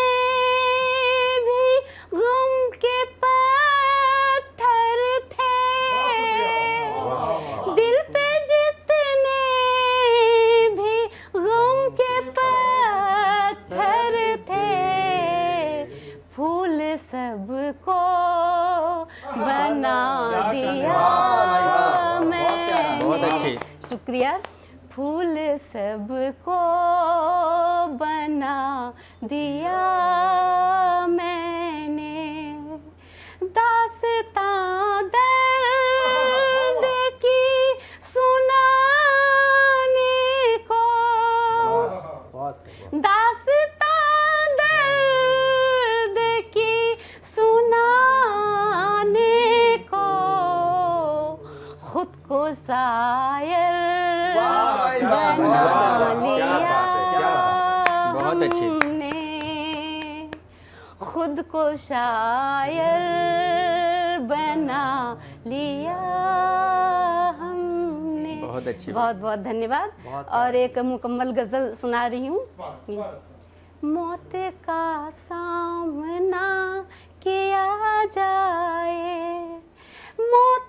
को बना दिया मैंने शुक्रिया फूल सब को बना दिया मैंने दासता दर्द की सुनाने को दासता शायर बना लिया हमने खुद को शायर बना लिया हमने बहुत अच्छी बहुत बहुत धन्यवाद और एक मुकम्मल गज़ल सुना रही हूँ मौत का सामना किया जाए मौत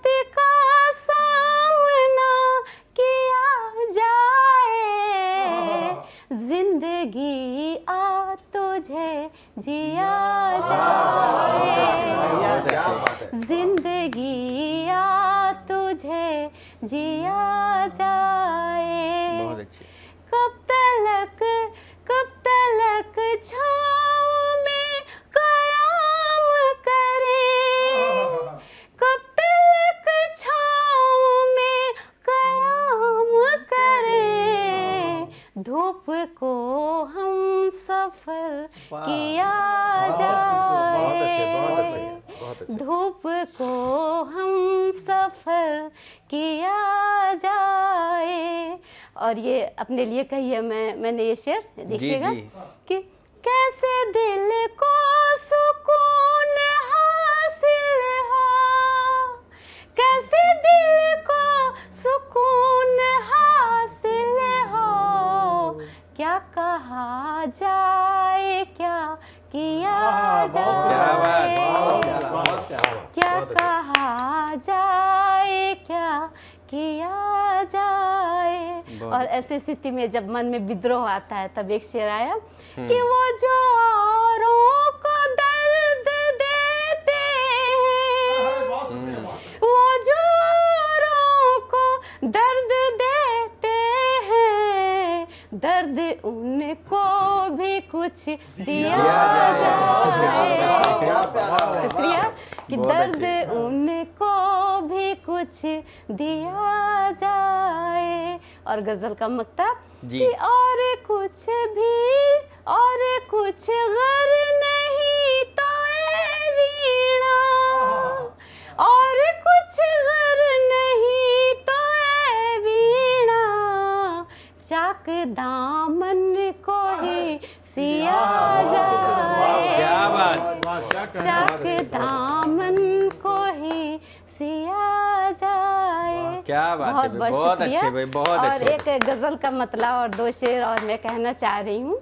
जिंदगी आ तुझे जिया जाए जिंदगी आ तुझे जिया जाए कब तलक कब तलक छा धूप को हम सफर किया जाए धूप को हम सफर किया जाए और ये अपने लिए कही है मैं मैंने ये शेर देखिएगा कि कैसे दिल को सुकून हासिल हो कैसे दिल को सुकून हासिल क्या कहा जाए क्या किया जाए क्या अच्छा। कहा जाए क्या किया जाए और ऐसे स्थिति में जब मन में विद्रोह आता है तब एक शेर आया हम्म। कि वो जो औरों को दर्द देते हैं वो जो औरों को दर्द दे दर्द उनको भी कुछ दिया जाए शुक्रिया कि दर्द उनको भी कुछ दिया जाए और गजल का मकता कि और कुछ भी और कुछ घर नहीं तो वीणा और दामन को ही सिया जाए चक दामन को ही सिया जाए क्या बात बहुत है बहुत अच्छे भाई बहुत और एक गजल का मतलब और दो शेर और मैं कहना चाह रही हूँ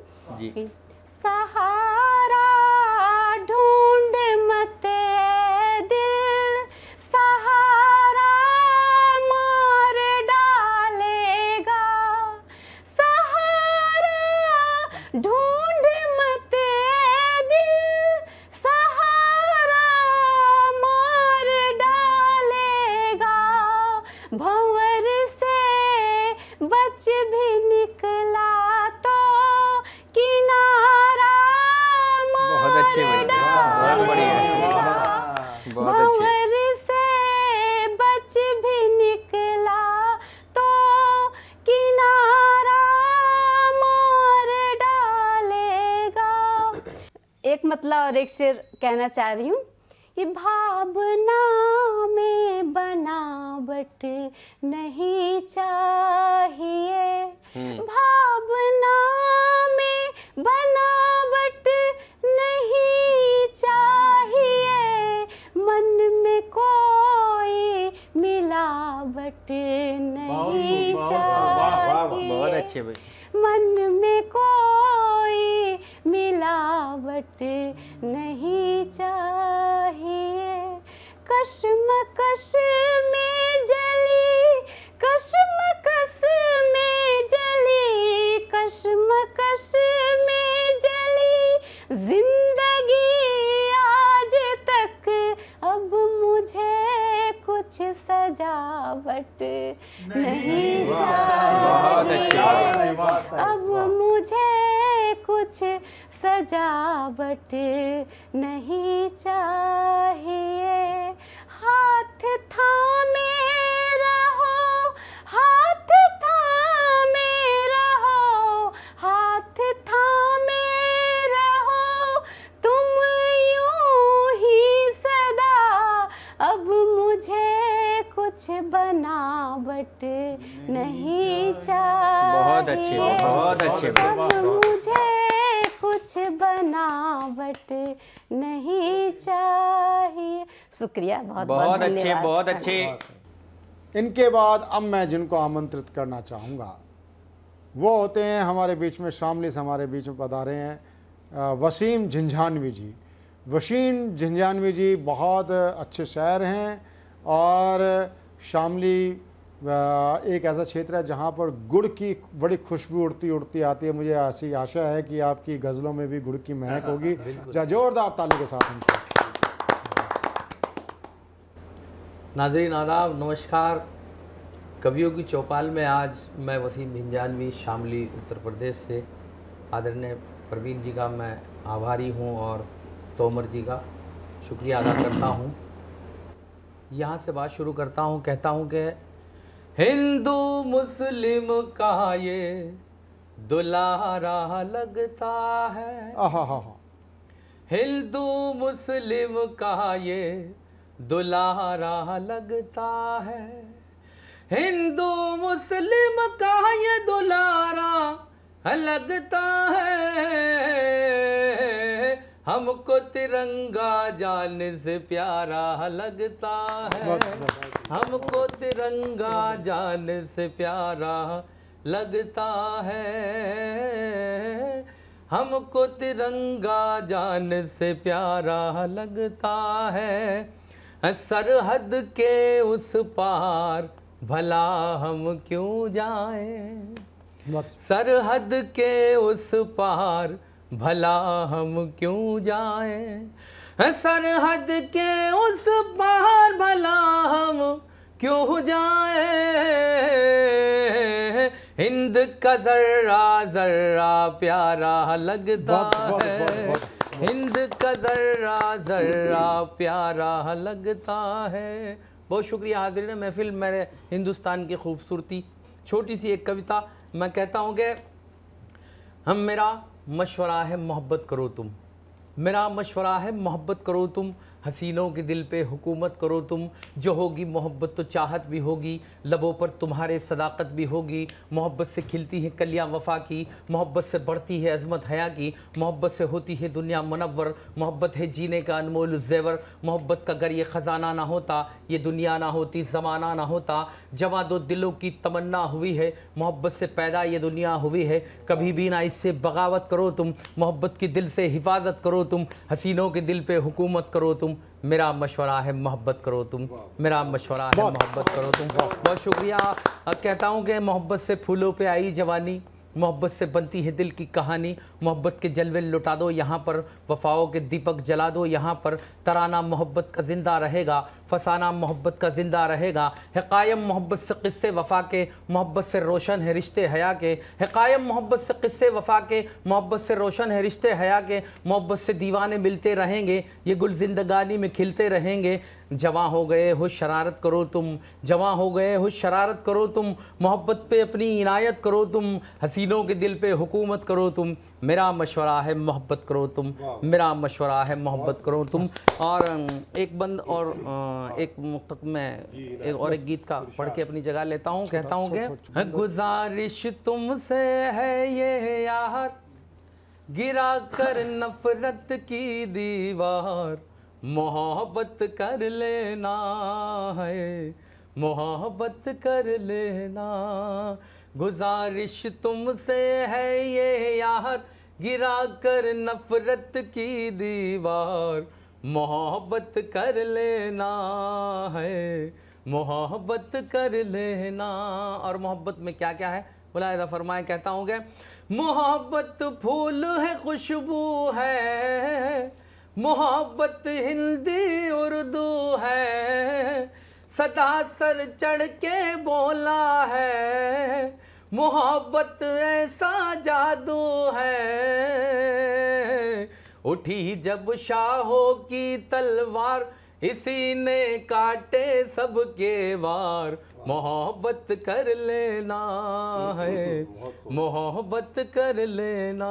सहा मतला और एक शेर कहना चाह रही हूँ ये भावना में बनावट नहीं चाहिए हम्म। भावना में बनावट नहीं चाहिए मन में कोई मिलावट नहीं चाहिए मन में कोई मिलावट नहीं चाहिए कश्म बट न शुक्रिया बहुत बहुत अच्छे बहुत अच्छे इनके बाद अब मैं जिनको आमंत्रित करना चाहूँगा वो होते हैं हमारे बीच में शामली से हमारे बीच में पधारे हैं वसीम झंझानवी जी वसीम झंझानवी जी बहुत अच्छे शायर हैं और शामली एक ऐसा क्षेत्र है जहाँ पर गुड़ की बड़ी खुशबू उड़ती उड़ती आती है मुझे ऐसी आशा है कि आपकी गज़लों में भी गुड़ की महक होगी [laughs] जोरदार ताली के साथ उनसे नाजरीन आदाब नमस्कार कवियों की चौपाल में आज मैं वसीम भिंजानवी शामली उत्तर प्रदेश से आदरणीय प्रवीण जी का मैं आभारी हूँ और तोमर जी का शुक्रिया अदा करता हूँ यहाँ से बात शुरू करता हूँ कहता हूँ कि हिंदू मुस्लिम का ये दुलारा लगता है हिंदू मुस्लिम का ये दुलारा लगता है हिंदू मुस्लिम का ये दुलारा लगता है हमको तिरंगा जान से प्यारा लगता है हमको तिरंगा जान से प्यारा लगता है हमको तिरंगा जान से प्यारा लगता है सरहद के उस पार भला हम क्यों जाए अच्छा। सरहद के उस पार भला हम क्यों जाए सरहद के उस पार भला हम क्यों जाए हिंद का जर्रा जर्रा प्यारा लगता बहुत, बहुत, है हिंद का जर्रा जर्रा प्यारा लगता है बहुत शुक्रिया हाजिर महफिल मेरे हिंदुस्तान की खूबसूरती छोटी सी एक कविता मैं कहता हूँ कि हम मेरा मशवरा है मोहब्बत करो तुम मेरा मशवरा है मोहब्बत करो तुम हसीनों के दिल पे हुकूमत करो तुम जो होगी मोहब्बत तो चाहत भी होगी लबों पर तुम्हारे सदाकत भी होगी मोहब्बत से खिलती है कलियाँ वफा की मोहब्बत से बढ़ती है अजमत हया की मोहब्बत से होती है दुनिया मनवर मोहब्बत है जीने का अनमोल जेवर मोहब्बत का अगर ये ख़जाना ना होता ये दुनिया ना होती ज़माना ना होता जवा दो दिलों की तमन्ना हुई है मोहब्बत से पैदा ये दुनिया हुई है कभी भी ना इससे बगावत करो तुम मोहब्बत की दिल से हिफाजत करो तुम हसीनों के दिल पर हुकूमत करो तुम मेरा मशवरा है मोहब्बत करो तुम मेरा मशवरा है मोहब्बत करो तुम बहुत शुक्रिया कहता हूँ कि मोहब्बत से फूलों पे आई जवानी मोहब्बत से बनती है दिल की कहानी मोहब्बत के जलवे लुटा दो यहाँ पर वफाओं के दीपक जला दो यहाँ पर तराना मोहब्बत का ज़िंदा रहेगा फसाना मोहब्बत का ज़िंदा रहेगा है कायम मोहब्बत से किस्से वफा के मोहब्बत से रोशन है रिश्ते हया के है कायम मोहब्बत से किस्से वफा के मोहब्बत से रोशन है रिश्ते हया के मोहब्बत से दीवाने मिलते रहेंगे ये गुल जिंदगानी में खिलते रहेंगे जवां हो गए हो शरारत करो तुम जवां हो गए हो शरारत करो तुम मोहब्बत पे अपनी इनायत करो तुम हसीनों के दिल पे हुकूमत करो तुम मेरा मशवरा है मोहब्बत करो तुम मेरा मशवरा है मोहब्बत करो तुम और एक बंद और आ, हाँ, एक मुक्त में एक और एक गीत का पढ़ के अपनी जगह लेता हूँ कहता हूँ गुजारिश तुमसे है ये यार गिरा कर [laughs] नफरत की दीवार मोहब्बत कर लेना है मोहब्बत कर लेना गुजारिश तुमसे है ये यार गिरा कर नफरत की दीवार मोहब्बत कर लेना है मोहब्बत कर लेना और मोहब्बत में क्या क्या है मुलायदा फरमाए कहता हूँ क्या मोहब्बत फूल है खुशबू है मोहब्बत हिंदी उर्दू है सदा सर चढ़ के बोला है मोहब्बत ऐसा जादू है उठी जब शाहों की तलवार इसी ने काटे सबके वार मोहब्बत कर लेना है मोहब्बत कर लेना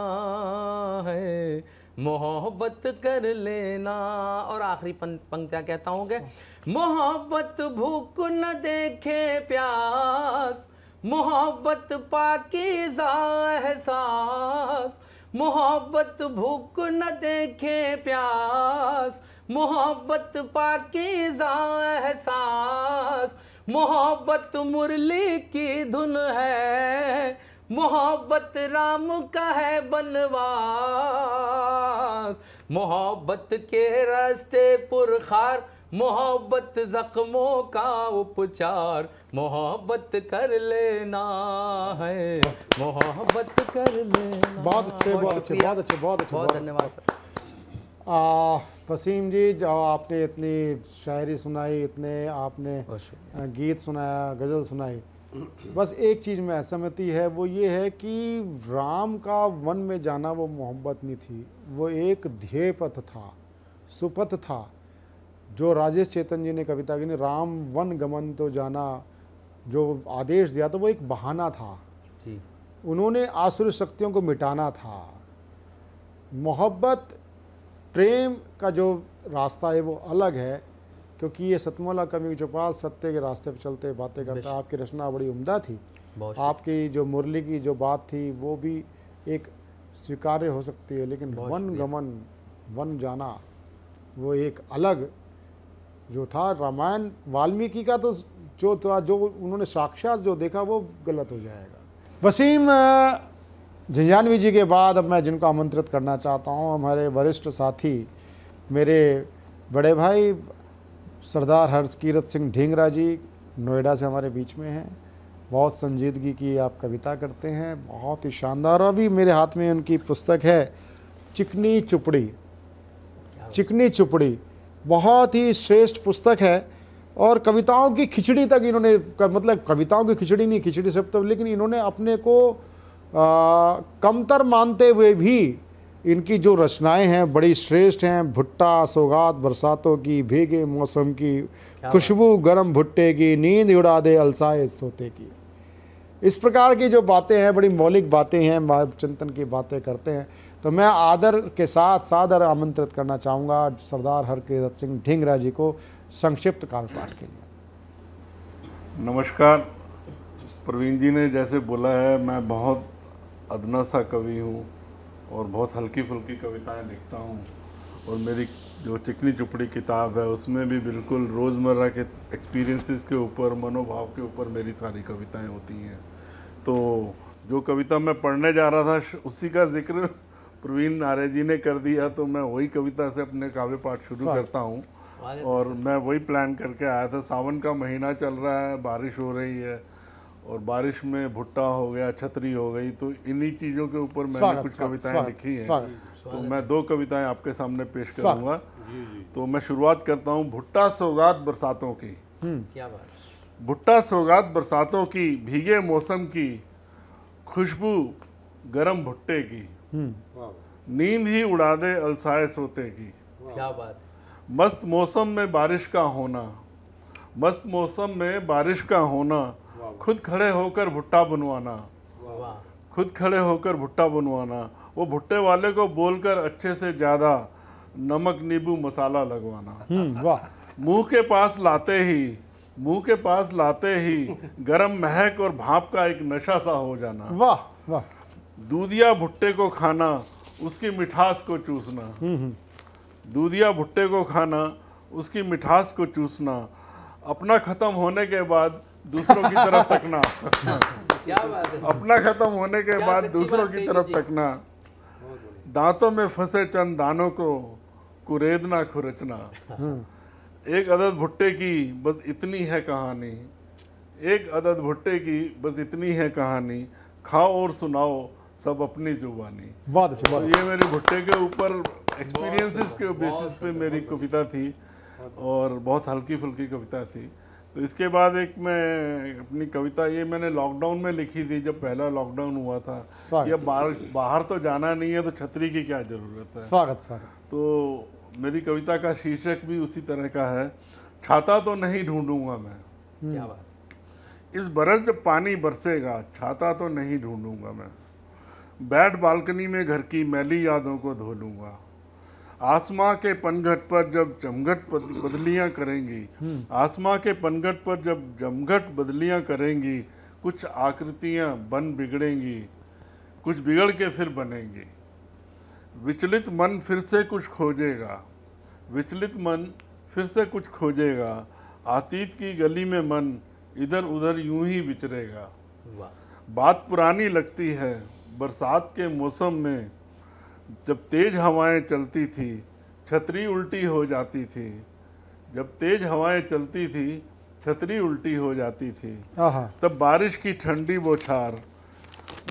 है मोहब्बत कर लेना और आखिरी पंक्तियाँ कहता हूँ कि मोहब्बत भूख न देखे प्यास मोहब्बत पाकिजा एहसास मोहब्बत भूख न देखे प्यास मोहब्बत पाकिजा एहसास मोहब्बत मुरली की धुन है मोहब्बत राम का है बनवास मोहब्बत के रास्ते पुरखार मोहब्बत जख्मों का उपचार मोहब्बत कर लेना है मोहब्बत कर लेना बहुत अच्छे बहुत अच्छे बहुत अच्छे बहुत अच्छे बहुत धन्यवाद वसीम जी जो आपने इतनी शायरी सुनाई इतने आपने गीत सुनाया गज़ल सुनाई बस एक चीज़ में असहमति है वो ये है कि राम का वन में जाना वो मोहब्बत नहीं थी वो एक ध्येय पथ था सुपथ था जो राजेश चेतन जी ने कविता की राम वन गमन तो जाना जो आदेश दिया तो वो एक बहाना था जी उन्होंने आसुर शक्तियों को मिटाना था मोहब्बत प्रेम का जो रास्ता है वो अलग है क्योंकि ये सतमोला कवि चौपाल सत्य के रास्ते पर चलते बातें करता आपकी रचना बड़ी उम्दा थी आपकी जो मुरली की जो बात थी वो भी एक स्वीकार्य हो सकती है लेकिन वन गमन वन जाना वो एक अलग जो था रामायण वाल्मीकि का तो जो था जो उन्होंने साक्षात जो देखा वो गलत हो जाएगा वसीम झंझानवी जी के बाद अब मैं जिनको आमंत्रित करना चाहता हूँ हमारे वरिष्ठ साथी मेरे बड़े भाई सरदार हर्षकीरत सिंह ढींगरा जी नोएडा से हमारे बीच में हैं बहुत संजीदगी की आप कविता करते हैं बहुत ही शानदार और अभी मेरे हाथ में उनकी पुस्तक है चिकनी चुपड़ी चिकनी चुपड़ी बहुत ही श्रेष्ठ पुस्तक है और कविताओं की खिचड़ी तक इन्होंने मतलब कविताओं की खिचड़ी नहीं खिचड़ी सिर्फ तो लेकिन इन्होंने अपने को कमतर मानते हुए भी इनकी जो रचनाएं हैं बड़ी श्रेष्ठ हैं भुट्टा सौगात बरसातों की भीगे मौसम की खुशबू गर्म भुट्टे की नींद उड़ा दे अलसाए सोते की इस प्रकार की जो बातें हैं बड़ी मौलिक बातें हैं चिंतन की बातें करते हैं तो मैं आदर के साथ सादर आमंत्रित करना चाहूँगा सरदार हरकिरत सिंह ढेंगरा जी को संक्षिप्त काल पाठ के लिए नमस्कार प्रवीण जी ने जैसे बोला है मैं बहुत अदना सा कवि हूँ और बहुत हल्की फुल्की कविताएं लिखता हूँ और मेरी जो चिकनी चुपड़ी किताब है उसमें भी बिल्कुल रोज़मर्रा के एक्सपीरियंसेस के ऊपर मनोभाव के ऊपर मेरी सारी कविताएं होती हैं तो जो कविता मैं पढ़ने जा रहा था उसी का जिक्र प्रवीण नारे जी ने कर दिया तो मैं वही कविता से अपने काव्य पाठ शुरू करता हूँ और मैं वही प्लान करके आया था सावन का महीना चल रहा है बारिश हो रही है और बारिश में भुट्टा हो गया छतरी हो गई तो इन्हीं चीज़ों के ऊपर मैंने कुछ कविताएं लिखी हैं तो मैं दो कविताएं आपके सामने पेश करूंगा तो मैं शुरुआत करता हूँ भुट्टा सौगात बरसातों की हम्म। क्या भुट्टा सौगात बरसातों की भीगे मौसम की खुशबू गरम भुट्टे की हम्म। नींद ही उड़ा दे अलसाए सोते की क्या बात मस्त मौसम में बारिश का होना मस्त मौसम में बारिश का होना खुद खड़े होकर भुट्टा बनवाना खुद खड़े होकर भुट्टा बनवाना वो भुट्टे वाले को बोलकर अच्छे से ज़्यादा नमक नींबू मसाला लगवाना हम्म, वाह मुंह के पास लाते ही मुंह के पास लाते ही गरम महक और भाप का एक नशा सा हो जाना वाह वाह दूधिया भुट्टे को खाना उसकी मिठास को चूसना हम्म, हम्म। दूधिया भुट्टे को खाना उसकी मिठास को चूसना अपना ख़त्म होने के बाद दूसरों की तरफ [laughs] तकना अपना ख़त्म होने के बाद दूसरों की तरफ तकना दांतों में फंसे चंद दानों को कुरेदना खुरचना हम्म। एक अदद भुट्टे की बस इतनी है कहानी एक अदद भुट्टे की बस इतनी है कहानी खाओ और सुनाओ सब अपनी जुबानी बहुत अच्छा तो ये मेरे भुट्टे के ऊपर एक्सपीरियंसेस के बेसिस पे मेरी कविता थी और बहुत हल्की फुल्की कविता थी तो इसके बाद एक मैं अपनी कविता ये मैंने लॉकडाउन में लिखी थी जब पहला लॉकडाउन हुआ था या बाहर बाहर तो जाना नहीं है तो छतरी की क्या ज़रूरत है स्वागत स्वागत तो मेरी कविता का शीर्षक भी उसी तरह का है छाता तो नहीं ढूंढूंगा मैं क्या बात इस बरस जब पानी बरसेगा छाता तो नहीं ढूंढूंगा मैं बैठ बालकनी में घर की मैली यादों को धो लूंगा आसमां के पनघट पर जब जमघट बदलियां करेंगी हम्म। आसमां के पनघट पर जब जमघट बदलियां करेंगी कुछ आकृतियां बन बिगड़ेंगी कुछ बिगड़ के फिर बनेंगी विचलित मन फिर से कुछ खोजेगा विचलित मन फिर से कुछ खोजेगा आतीत की गली में मन इधर उधर यूं ही विचरेगा बात पुरानी लगती है बरसात के मौसम में जब तेज़ हवाएं चलती थी छतरी उल्टी हो जाती थी जब तेज़ हवाएं चलती थी छतरी उल्टी हो जाती थी तब बारिश की ठंडी बौछार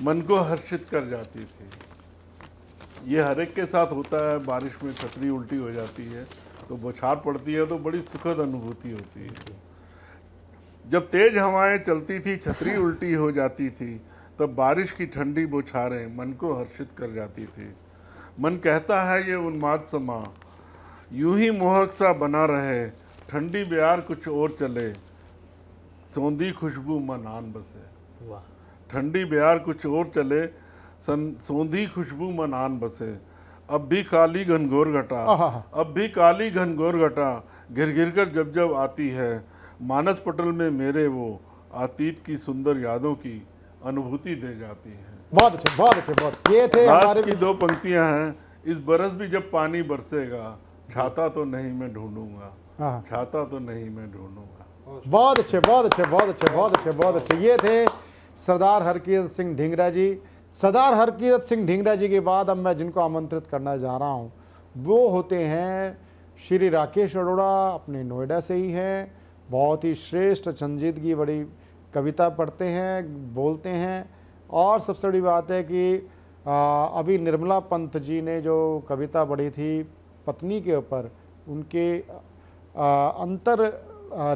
मन को हर्षित कर जाती थी ये हर एक के साथ होता है बारिश में छतरी उल्टी हो जाती है तो बौछार पड़ती है तो बड़ी सुखद अनुभूति होती है जब तेज़ हवाएं चलती थी छतरी उल्टी हो जाती थी तब बारिश की ठंडी बौछारें मन को हर्षित कर जाती थी मन कहता है ये उन्माद समा यूं ही मोहक सा बना रहे ठंडी ब्यार कुछ और चले सौंधी खुशबू मन आन बसे ठंडी ब्यार कुछ और चले सन सौंधी खुशबू मन आन बसे अब भी काली घनघोर घटा अब भी काली घनघोर घटा घिर घिर कर जब जब आती है मानस पटल में मेरे वो अतीत की सुंदर यादों की अनुभूति दे जाती है बहुत अच्छे बहुत अच्छे बहुत ये थे हमारे की दो पंक्तियां हैं इस बरस भी जब पानी बरसेगा छाता तो नहीं मैं ढूंढूंगा हाँ। छाता तो नहीं मैं ढूंढूंगा बहुत अच्छे बहुत अच्छे बहुत अच्छे बहुत अच्छे बहुत अच्छे ये थे सरदार हरकीरत सिंह ढींगरा जी सरदार हरकीरत सिंह ढींगरा जी के बाद अब मैं जिनको आमंत्रित करना जा रहा हूँ वो होते हैं श्री राकेश अरोड़ा अपने नोएडा से ही हैं बहुत ही श्रेष्ठ संजीदगी बड़ी कविता पढ़ते हैं बोलते हैं और सबसे बड़ी बात है कि अभी निर्मला पंत जी ने जो कविता पढ़ी थी पत्नी के ऊपर उनके अंतर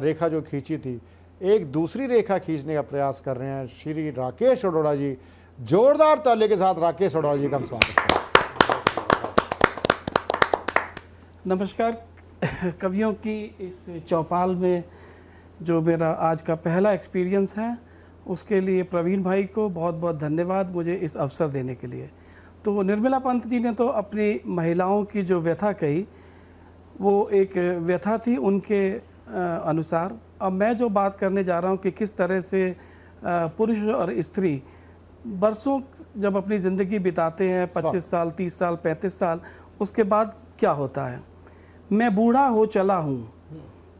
रेखा जो खींची थी एक दूसरी रेखा खींचने का प्रयास कर रहे हैं श्री राकेश अरोड़ा जी जोरदार ताले के साथ राकेश अरोड़ा जी का स्वागत नमस्कार कवियों की इस चौपाल में जो मेरा आज का पहला एक्सपीरियंस है उसके लिए प्रवीण भाई को बहुत बहुत धन्यवाद मुझे इस अवसर देने के लिए तो निर्मला पंत जी ने तो अपनी महिलाओं की जो व्यथा कही वो एक व्यथा थी उनके अनुसार अब मैं जो बात करने जा रहा हूँ कि किस तरह से पुरुष और स्त्री बरसों जब अपनी ज़िंदगी बिताते हैं 25 साल 30 साल 35 साल उसके बाद क्या होता है मैं बूढ़ा हो चला हूँ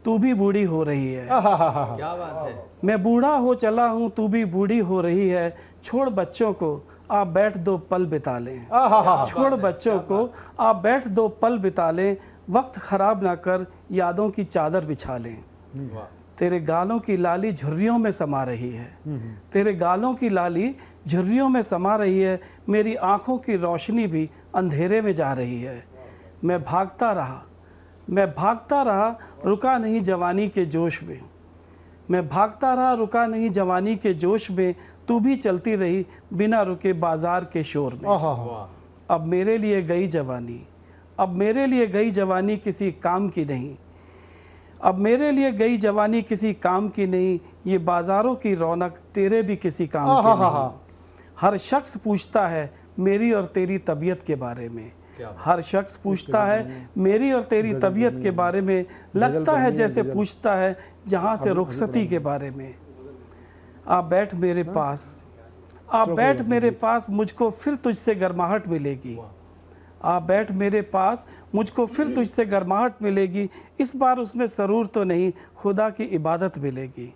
तू भी बूढ़ी हो रही है क्या बात है मैं बूढ़ा हो चला हूँ तू भी बूढ़ी हो रही है छोड़ बच्चों को आप बैठ दो पल बिता लें छोड़ बच्चों को आप बैठ दो पल बिता लें वक्त खराब ना कर यादों की चादर बिछा लें तेरे गालों की लाली झुर्रियों में समा रही है हम्म, हम्म। तेरे गालों की लाली झुर्रियों में समा रही है मेरी आंखों की रोशनी भी अंधेरे में जा रही है मैं भागता रहा मैं भागता रहा रुका नहीं जवानी के जोश में मैं भागता रहा रुका नहीं जवानी के जोश में तू भी चलती रही बिना रुके बाजार के शोर में अब मेरे लिए गई जवानी अब मेरे लिए गई जवानी किसी काम की नहीं अब मेरे लिए गई जवानी किसी काम की नहीं ये बाजारों की रौनक तेरे भी किसी काम की नहीं हर शख्स पूछता है मेरी और तेरी तबीयत के बारे में हर शख्स पूछता है मेरी और तेरी तबीयत के बारे में लगता है जैसे पूछता है जहाँ से रुखसती के बारे में आप बैठ मेरे हाँ? पास आप बैठ मेरे पास मुझको फिर तुझसे गर्माहट मिलेगी आप बैठ मेरे पास मुझको फिर तुझसे गर्माहट मिलेगी इस बार उसमें सरूर तो नहीं खुदा की इबादत मिलेगी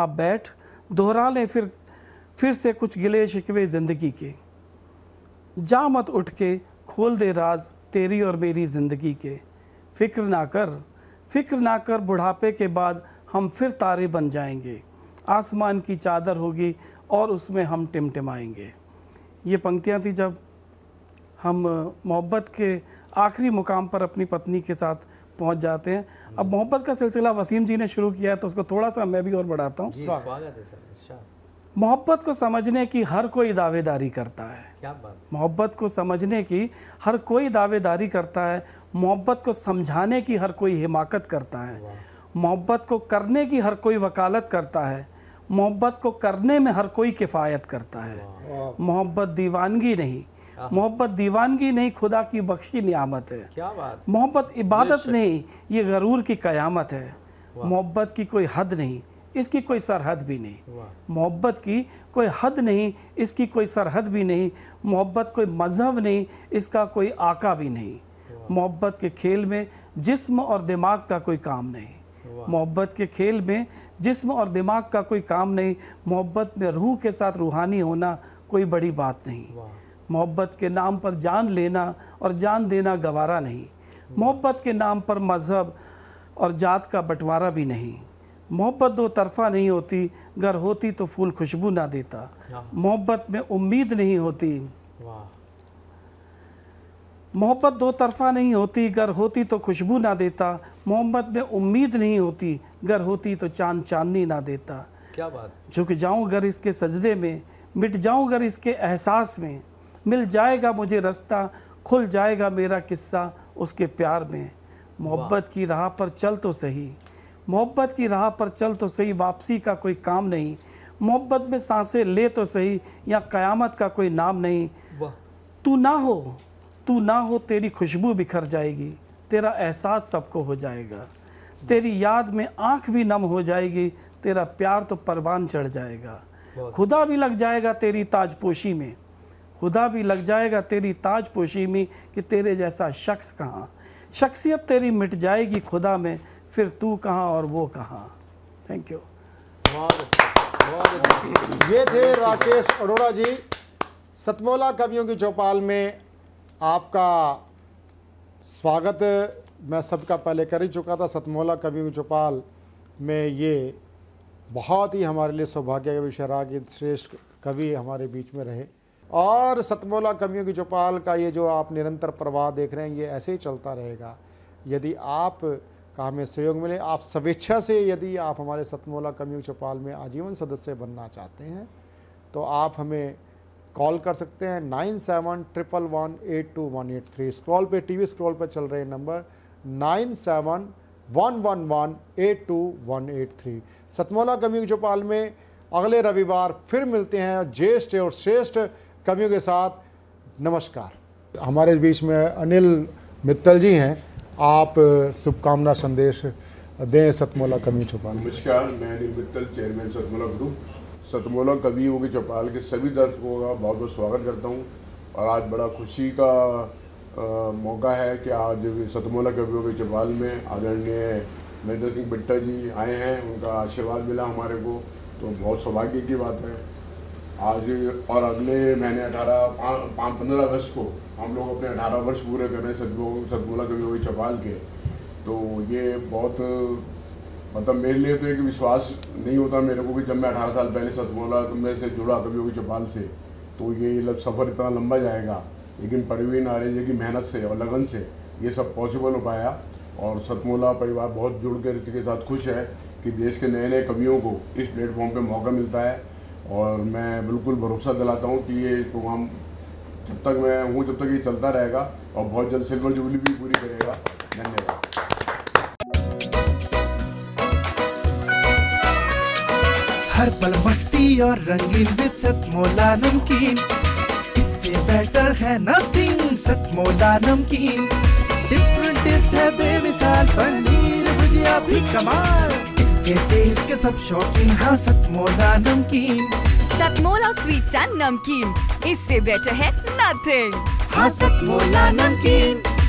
आप बैठ दोहरा लें फिर फिर से कुछ गिले शिकवे ज़िंदगी के जा मत उठ के खोल दे राज तेरी और मेरी ज़िंदगी के फिक्र ना कर फिक्र ना कर बुढ़ापे के बाद हम फिर तारे बन जाएंगे आसमान की चादर होगी और उसमें हम टिमटिमाएंगे ये पंक्तियाँ थी जब हम मोहब्बत के आखिरी मुकाम पर अपनी पत्नी के साथ पहुंच जाते हैं अब मोहब्बत का सिलसिला वसीम जी ने शुरू किया है तो उसको थोड़ा सा मैं भी और बढ़ाता हूँ स्वागत है सर मोहब्बत को समझने की हर कोई दावेदारी करता है क्या बात मोहब्बत को समझने की हर कोई दावेदारी करता है मोहब्बत को समझाने की हर कोई हिमाकत करता है मोहब्बत को करने की हर कोई वकालत करता है मोहब्बत को करने में हर कोई किफ़ायत करता है मोहब्बत दीवानगी नहीं मोहब्बत दीवानगी नहीं खुदा की बख्शी नियामत है मोहब्बत इबादत नहीं ये गरूर की कयामत है मोहब्बत की कोई हद नहीं इसकी कोई सरहद भी नहीं मोहब्बत की कोई हद नहीं इसकी कोई सरहद भी नहीं मोहब्बत कोई मज़हब नहीं इसका कोई आका भी नहीं मोहब्बत के खेल में जिस्म और दिमाग का कोई काम नहीं मोहब्बत के खेल में जिस्म और दिमाग का कोई काम नहीं मोहब्बत में रूह के साथ रूहानी होना कोई बड़ी बात नहीं मोहब्बत के नाम पर जान लेना और जान देना गवारा नहीं मोहब्बत के नाम पर मज़हब और जात का बंटवारा भी नहीं मोहब्बत दो तरफा नहीं होती अगर होती तो फूल खुशबू ना देता हाँ। मोहब्बत में उम्मीद नहीं होती मोहब्बत दो तरफा नहीं होती अगर होती तो खुशबू ना देता मोहब्बत में उम्मीद नहीं होती अगर होती तो चांद चांदनी ना देता क्या बात झुक जाऊं अगर इसके सजदे में मिट जाऊं अगर इसके एहसास में मिल जाएगा मुझे रास्ता खुल जाएगा मेरा किस्सा उसके प्यार में मोहब्बत की राह पर चल तो सही मोहब्बत की राह पर चल तो सही वापसी का कोई काम नहीं मोहब्बत में सांसें ले तो सही या क़यामत का कोई नाम नहीं तू ना हो तू ना हो तेरी खुशबू बिखर जाएगी तेरा एहसास सबको हो जाएगा तेरी याद में आँख भी नम हो जाएगी तेरा प्यार तो परवान चढ़ जाएगा खुदा भी लग जाएगा तेरी ताजपोशी में खुदा भी लग जाएगा तेरी ताजपोशी में कि तेरे जैसा शख्स कहाँ शख्सियत तेरी मिट जाएगी खुदा में फिर तू कहाँ और वो कहाँ थैंक यू अच्छा, अच्छा। ये थे राकेश अरोड़ा जी सतमोला कवियों की चौपाल में आपका स्वागत मैं सबका पहले कर ही चुका था सतमोला कवियों की चौपाल में ये बहुत ही हमारे लिए सौभाग्य का विषय रहा कि श्रेष्ठ कवि हमारे बीच में रहे और सतमोला कवियों की चौपाल का ये जो आप निरंतर प्रवाह देख रहे हैं ये ऐसे ही चलता रहेगा यदि आप काम में सहयोग मिले आप स्वेच्छा से यदि आप हमारे सतमोला कमयुग चौपाल में आजीवन सदस्य बनना चाहते हैं तो आप हमें कॉल कर सकते हैं nine seven triple one eight two one eight three scroll पे टीवी स्क्रॉल पे चल रहे number nine seven one one one eight two one eight three Satmola कमयुग चौपाल में अगले रविवार फिर मिलते हैं ज्येष्ठ और श्रेष्ठ कवियों के साथ नमस्कार हमारे बीच में अनिल मित्तल जी हैं आप शुभकामना संदेश दें सतमोला कवि चौपाल नमस्कार मैं अनिल मित्तल चेयरमैन सतमोला ग्रुप सतमोला कवि योगी चौपाल के सभी दर्शकों का बहुत बहुत स्वागत करता हूँ और आज बड़ा खुशी का आ, मौका है कि आज सतमोला कवि योगी चौपाल में आदरणीय महेंद्र सिंह बिट्टा जी आए हैं उनका आशीर्वाद मिला हमारे को तो बहुत सौभाग्य की बात है आज और अगले महीने अठारह पाँच पंद्रह अगस्त को हम लोग अपने अठारह वर्ष पूरे कर रहे हैं सदगो सदगोला कवि वही चौपाल के तो ये बहुत मतलब मेरे लिए तो एक विश्वास नहीं होता मेरे को कि जब मैं अठारह साल पहले तो में से जुड़ा कवि वही चौपाल से तो ये लग मतलब सफ़र इतना लंबा जाएगा लेकिन परवीन आर्य की मेहनत से और लगन से ये सब पॉसिबल हो पाया और सतमोला परिवार बहुत जुड़ कर इसके साथ खुश है कि देश के नए नए कवियों को इस प्लेटफॉर्म पे मौका मिलता है और मैं बिल्कुल भरोसा दिलाता हूँ कि ये प्रोग्राम तो जब तक मैं हूँ जब तक ये चलता रहेगा और बहुत जल्द सिल्वर जुबली भी पूरी करेगा धन्यवाद हर पल मस्ती और रंगीन विद सतमोला नमकीन इससे बेटर है नथिंग सत सतमोला नमकीन डिफरेंट टेस्ट है बेमिसाल पनीर भुजिया भी कमाल बच्चे टेस्ट के सब शौकीन हाँ सतमोला नमकीन सतमोला स्वीट्स एंड नमकीन इससे बेटर है नथिंग हाँ सतमोला नमकीन